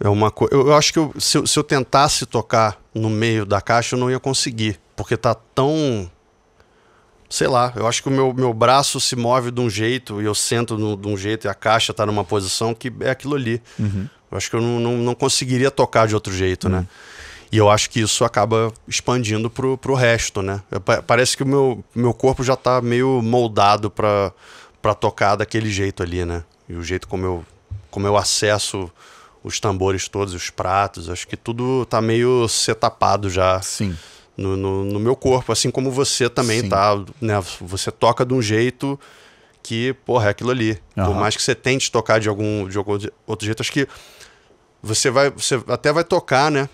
é uma coisa. Eu, eu, acho que eu, se, se eu tentasse tocar no meio da caixa, eu não ia conseguir, porque tá tão sei lá, eu acho que o meu, meu braço se move de um jeito e eu sento no, de um jeito e a caixa está numa posição que é aquilo ali. Uhum. Eu acho que eu não, não, não, conseguiria tocar de outro jeito, né? uhum. né? E eu acho que isso acaba expandindo pro, pro resto, né? Eu, parece que o meu, meu corpo já está meio moldado para para tocar daquele jeito ali, né? E o jeito como eu, como eu acesso os tambores todos, os pratos, acho que tudo tá meio setapado já. Sim no, no, no meu corpo, assim como você também Sim. tá, né? Você toca de um jeito que, porra, é aquilo ali. Uhum. Por mais que você tente tocar de algum, de algum outro jeito, acho que você vai, você até vai tocar, né?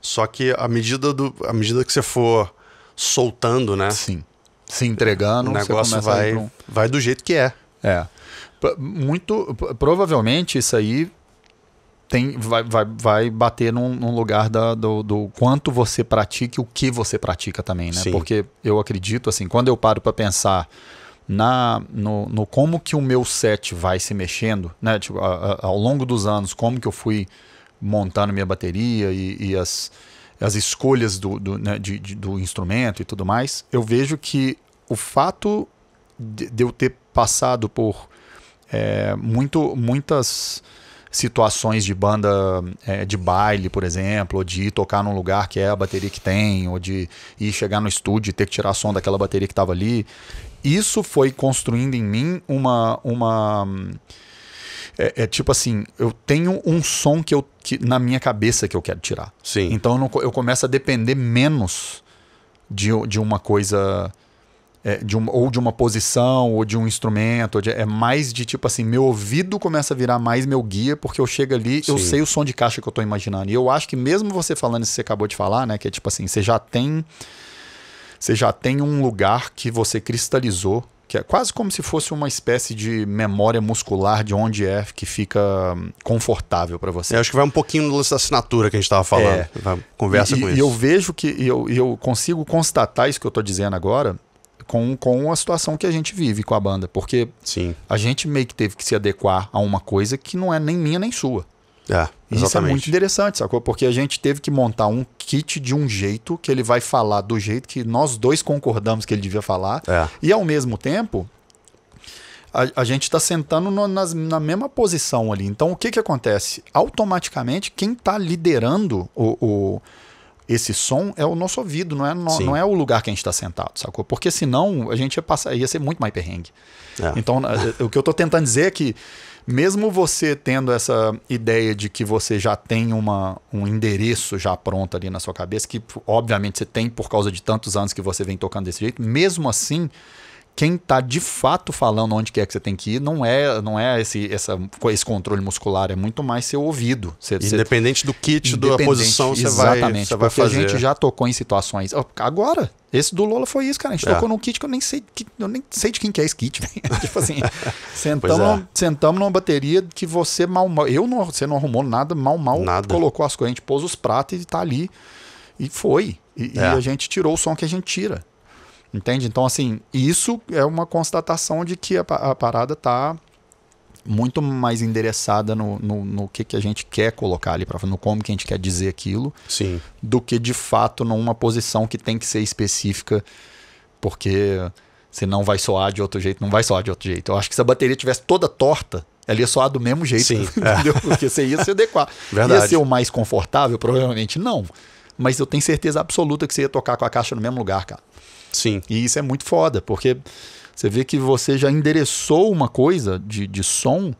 Só que à medida do, à medida que você for soltando, né? Sim. Se entregando, o negócio vai, um... vai do jeito que é. É. Muito provavelmente isso aí tem, vai, vai, vai bater num, num lugar da, do, do, quanto você pratica e o que você pratica também, né? Sim. Porque eu acredito, assim, quando eu paro para pensar na no, no, como que o meu set vai se mexendo, né? Tipo, a, a, ao longo dos anos, como que eu fui montando minha bateria e, e as, as escolhas do, do, né? de, de, do instrumento e tudo mais, eu vejo que o fato de, de eu ter passado por é, muito, muitas situações de banda é, de baile, por exemplo, ou de ir tocar num lugar que é a bateria que tem, ou de ir chegar no estúdio e ter que tirar som daquela bateria que estava ali. Isso foi construindo em mim uma. uma é, é, tipo assim, eu tenho um som que eu que, na minha cabeça que eu quero tirar. Sim. Então eu, não, eu começo a depender menos de, de uma coisa é, de um, ou de uma posição, ou de um instrumento. De, é mais de tipo assim, meu ouvido começa a virar mais meu guia, porque eu chego ali, Sim. eu sei o som de caixa que eu estou imaginando. E eu acho que mesmo você falando isso que você acabou de falar, né? Que é tipo assim, você já tem. Você já tem um lugar que você cristalizou, que é quase como se fosse uma espécie de memória muscular de onde é que fica confortável para você. Eu acho que vai um pouquinho no lance da assinatura que a gente estava falando. É. Conversa e, com e isso. E eu vejo que, e eu, eu consigo constatar isso que eu estou dizendo agora, com, com a situação que a gente vive com a banda. Porque Sim. a gente meio que teve que se adequar a uma coisa que não é nem minha nem sua. É, isso é muito interessante, sacou? Porque a gente teve que montar um kit de um jeito que ele vai falar do jeito que nós dois concordamos que ele devia falar. É. E ao mesmo tempo, a, a gente está sentando no, nas, na mesma posição ali. Então o que, que acontece? Automaticamente, quem está liderando o, o esse som é o nosso ouvido, não é, no, não é o lugar que a gente está sentado, sacou? Porque senão a gente ia, passar, ia ser muito mais perrengue. É. Então, eh, o que eu estou tentando dizer é que, mesmo você tendo essa ideia de que você já tem uma, um endereço já pronto ali na sua cabeça, que obviamente você tem por causa de tantos anos que você vem tocando desse jeito, mesmo assim quem está de fato falando onde quer que você tem que ir não é não é esse, essa, esse controle muscular, é muito mais seu ouvido. independente do kit, independente, da posição, você vai, você vai fazer. a gente já tocou em situações. Agora, esse do Lola foi isso, cara. A gente é. tocou num kit que eu nem sei, que, eu nem sei de quem que é esse kit. tipo assim, sentamos, é. numa, sentamos numa bateria que você mal, mal eu não, você não arrumou nada, mal mal nada. colocou as coisas, a gente pôs os pratos e está ali. E foi. E, é. e a gente tirou o som que a gente tira. Entende? Então, assim, isso é uma constatação de que a, a parada tá muito mais endereçada no, no, no, que, que a gente quer colocar ali, pra, no como que a gente quer dizer aquilo, Sim. do que de fato numa posição que tem que ser específica, porque senão vai soar de outro jeito, não vai soar de outro jeito. Eu acho que se a bateria tivesse toda torta, ela ia soar do mesmo jeito, Sim. É. entendeu? Porque você ia se adequar. Verdade. Ia ser o mais confortável? Provavelmente não. Mas eu tenho certeza absoluta que você ia tocar com a caixa no mesmo lugar, cara. Sim. E isso é muito foda, porque você vê que você já endereçou uma coisa de, de som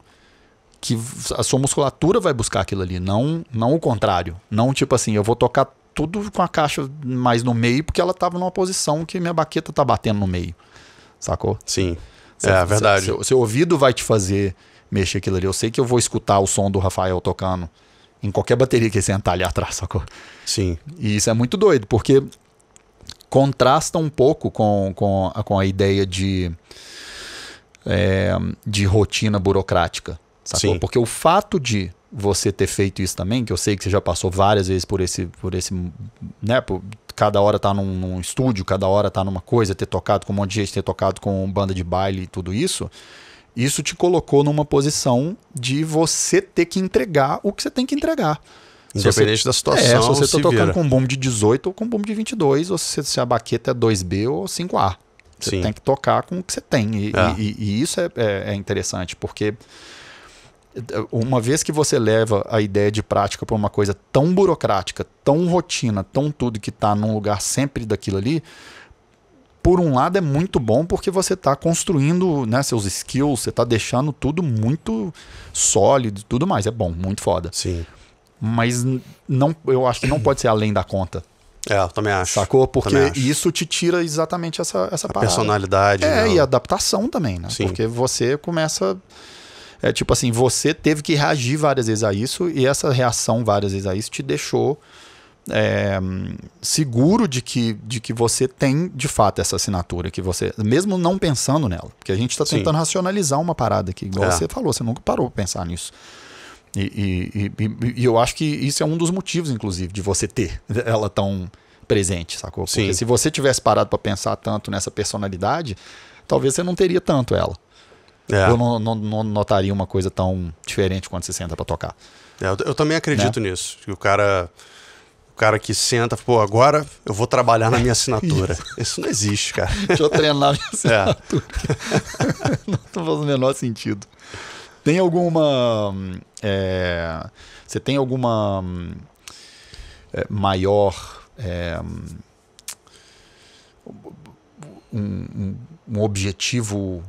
que a sua musculatura vai buscar aquilo ali, não, não o contrário. Não tipo assim, eu vou tocar tudo com a caixa mais no meio, porque ela estava numa posição que minha baqueta tá batendo no meio. Sacou? Sim. Cê, é verdade. Seu, seu, ouvido vai te fazer mexer aquilo ali. Eu sei que eu vou escutar o som do Rafael tocando em qualquer bateria que ele sentar ali atrás, sacou? Sim. E isso é muito doido, porque contrasta um pouco com, com, a, com a ideia de, é, de rotina burocrática. Sacou? Sim. Porque o fato de você ter feito isso também, que eu sei que você já passou várias vezes por esse, por esse, né, por, cada hora tá num, num, estúdio, cada hora tá numa coisa, ter tocado com um monte de gente, ter tocado com banda de baile e tudo isso, isso te colocou numa posição de você ter que entregar o que você tem que entregar. Independente você, da situação. É, se você está tocando vira. com um bombo de 18 ou com um bombo de 22, ou se, se é a baqueta é 2B ou 5A. Você Sim. tem que tocar com o que você tem. E, é. e, e isso é, é, é, interessante, porque eh, uma vez que você leva a ideia de prática para uma coisa tão burocrática, tão rotina, tão tudo que está num lugar sempre daquilo ali, por um lado é muito bom porque você está construindo né, seus skills, você está deixando tudo muito sólido e tudo mais. É bom, muito foda. Sim. Mas não, eu acho que não pode ser além da conta. É, eu também acho. Sacou? Porque acho. isso te tira exatamente essa, essa a parada. personalidade. É, não. Né? e adaptação também, né? Sim. Porque você começa. É tipo assim, você teve que reagir várias vezes a isso, e essa reação várias vezes a isso te deixou é, seguro de que, de que você tem de fato essa assinatura, que você, mesmo não pensando nela, porque a gente está tentando Sim. racionalizar uma parada aqui, igual é. você falou, você nunca parou para pensar nisso. E, e, e, e, eu acho que isso é um dos motivos, inclusive, de você ter ela tão presente, sacou? Porque Sim. se você tivesse parado para pensar tanto nessa personalidade, talvez você não teria tanto ela. É. Eu não, não, não, notaria uma coisa tão diferente quando você senta para tocar. É, eu, eu, também acredito né? nisso. Que o cara o cara que senta, pô, agora eu vou trabalhar na minha assinatura. Isso, Isso não existe, cara. Deixa eu treinar minha é. assinatura. É. não faz o menor sentido. Tem alguma hum, é, você tem alguma hum, é, maior. É, hum, um, um, objetivo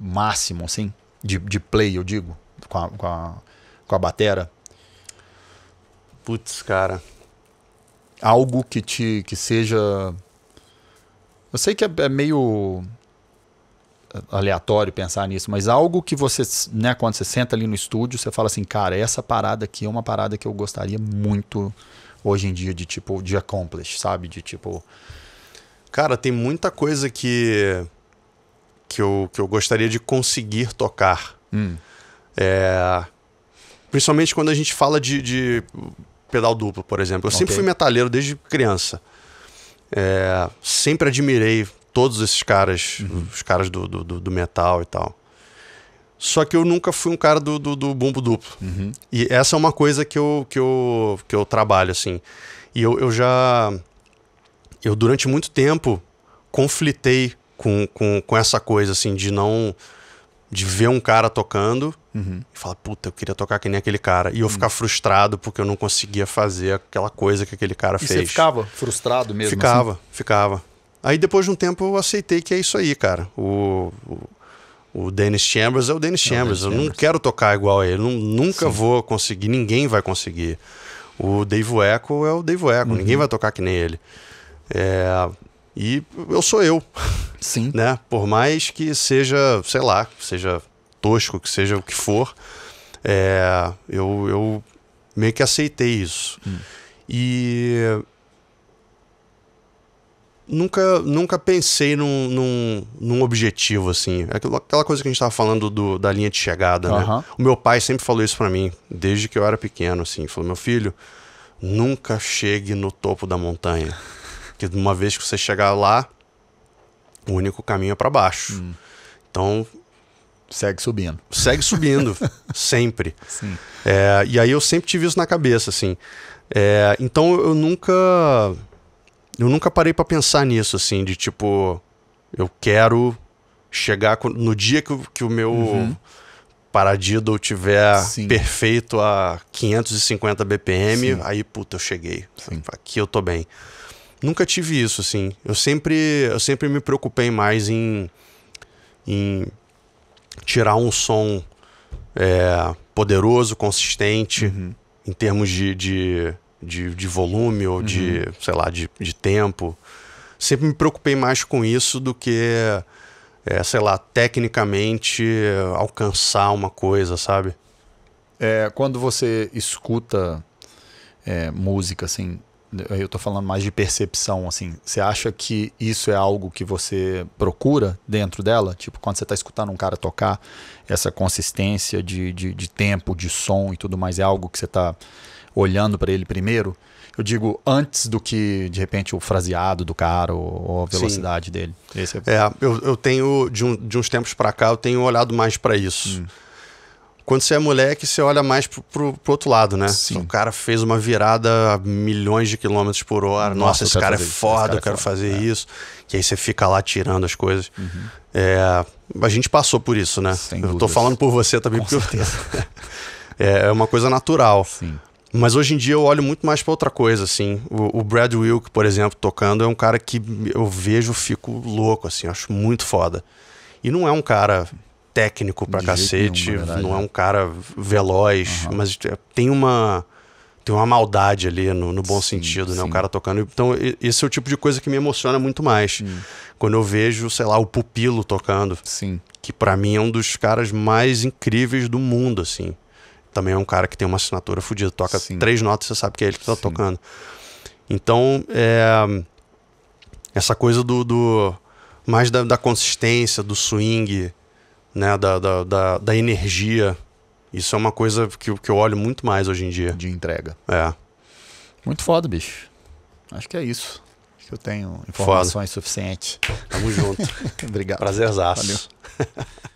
máximo, assim, de, de play, eu digo, com a, com a, com a batera? Putz, cara. Algo que te que seja. Eu sei que é, é meio aleatório pensar nisso, mas algo que você, né, quando você senta ali no estúdio, você fala assim, cara, essa parada aqui é uma parada que eu gostaria muito hoje em dia de tipo de accomplish, sabe? De tipo Cara, tem muita coisa que que eu, que eu gostaria de conseguir tocar. Hum. É, principalmente quando a gente fala de, de pedal duplo, por exemplo. Eu okay. sempre fui metaleiro desde criança. É, sempre admirei todos esses caras, uhum. os caras do, do, do, metal e tal. Só que eu nunca fui um cara do, do, do bumbo duplo. Uhum. E essa é uma coisa que eu, que eu, que eu trabalho, assim. E eu, eu já. Eu, durante muito tempo, conflitei com, com, com essa coisa, assim, de não. De ver um cara tocando uhum. e falar, puta, eu queria tocar que nem aquele cara. E eu uhum. ficar frustrado porque eu não conseguia fazer aquela coisa que aquele cara e fez. Você ficava frustrado mesmo? Ficava, assim? ficava. Aí depois de um tempo eu aceitei que é isso aí, cara. O, o, o Dennis Chambers é o Dennis Chambers. É o Dennis eu não quero tocar igual a ele. nunca Sim. vou conseguir, ninguém vai conseguir. O Dave Echo é o Dave Echo, uhum. ninguém vai tocar que nem ele. É, e eu sou eu. Sim. né? Por mais que seja, sei lá, seja tosco, que seja o que for, é, eu, eu meio que aceitei isso. Hum. E nunca, nunca pensei num, num, num objetivo, assim. É aquela, coisa que a gente estava falando do, da linha de chegada, uhum. né? O meu pai sempre falou isso para mim, desde que eu era pequeno, assim. Falou, meu filho, nunca chegue no topo da montanha. Porque uma vez que você chegar lá, o único caminho é para baixo. Hum. Então... Segue subindo. Segue subindo, sempre. É, e aí eu sempre tive isso na cabeça, assim. É, então eu nunca eu nunca parei para pensar nisso, assim, de tipo, eu quero chegar no dia que, que o meu uhum. paradiddle tiver Sim. perfeito a 550 BPM, Sim. aí, puta, eu cheguei. Sim. Aqui eu tô bem. Nunca tive isso, assim. Eu sempre, eu sempre me preocupei mais em, em tirar um som é, poderoso, consistente, uhum. em termos de, de de, de volume ou uhum. de, sei lá, de, de tempo. Sempre me preocupei mais com isso do que, é, sei lá, tecnicamente alcançar uma coisa, sabe? É, quando você escuta é, música, assim, eu estou falando mais de percepção, assim, você acha que isso é algo que você procura dentro dela? Tipo, quando você está escutando um cara tocar, essa consistência de, de, de tempo, de som e tudo mais, é algo que você está olhando para ele primeiro, eu digo antes do que, de repente, o fraseado do cara ou, a velocidade Sim. dele. É... é, eu, eu tenho, de, um, de uns tempos para cá, eu tenho olhado mais para isso. Hum. Quando você é moleque, você olha mais pro, pro, pro outro lado, né? Sim. O cara fez uma virada a milhões de quilômetros por hora. Nossa, Nossa esse, cara é foda, esse cara é foda, eu quero fazer é. isso. Que aí você fica lá tirando as coisas. Uhum. É, a gente passou por isso, né? Sem eu dúvidas. tô falando por você também, Com porque certeza. eu... É, é uma coisa natural. Sim. Mas hoje em dia eu olho muito mais para outra coisa, assim. O, o, Brad Wilk, por exemplo, tocando, é um cara que eu vejo, fico louco, assim, acho muito foda. E não é um cara técnico pra De cacete, nenhum, verdade, não é né? um cara veloz, uhum. mas é, tem uma tem uma maldade ali no, no bom sim, sentido, né? Sim. O cara tocando. Então, esse é o tipo de coisa que me emociona muito mais. Hum. Quando eu vejo, sei lá, o Pupilo tocando. Sim. Que para mim é um dos caras mais incríveis do mundo, assim também é um cara que tem uma assinatura fodida. Toca Sim. três notas, você sabe que é ele que tá Sim. tocando. Então, é, essa coisa do, do mais da, da, consistência, do swing, né, da, da, da, da, energia, isso é uma coisa que, que eu olho muito mais hoje em dia. De entrega. É. Muito foda, bicho. Acho que é isso. Acho que eu tenho informações foda. suficientes. Tamo junto. Obrigado. Prazerzaço. Valeu.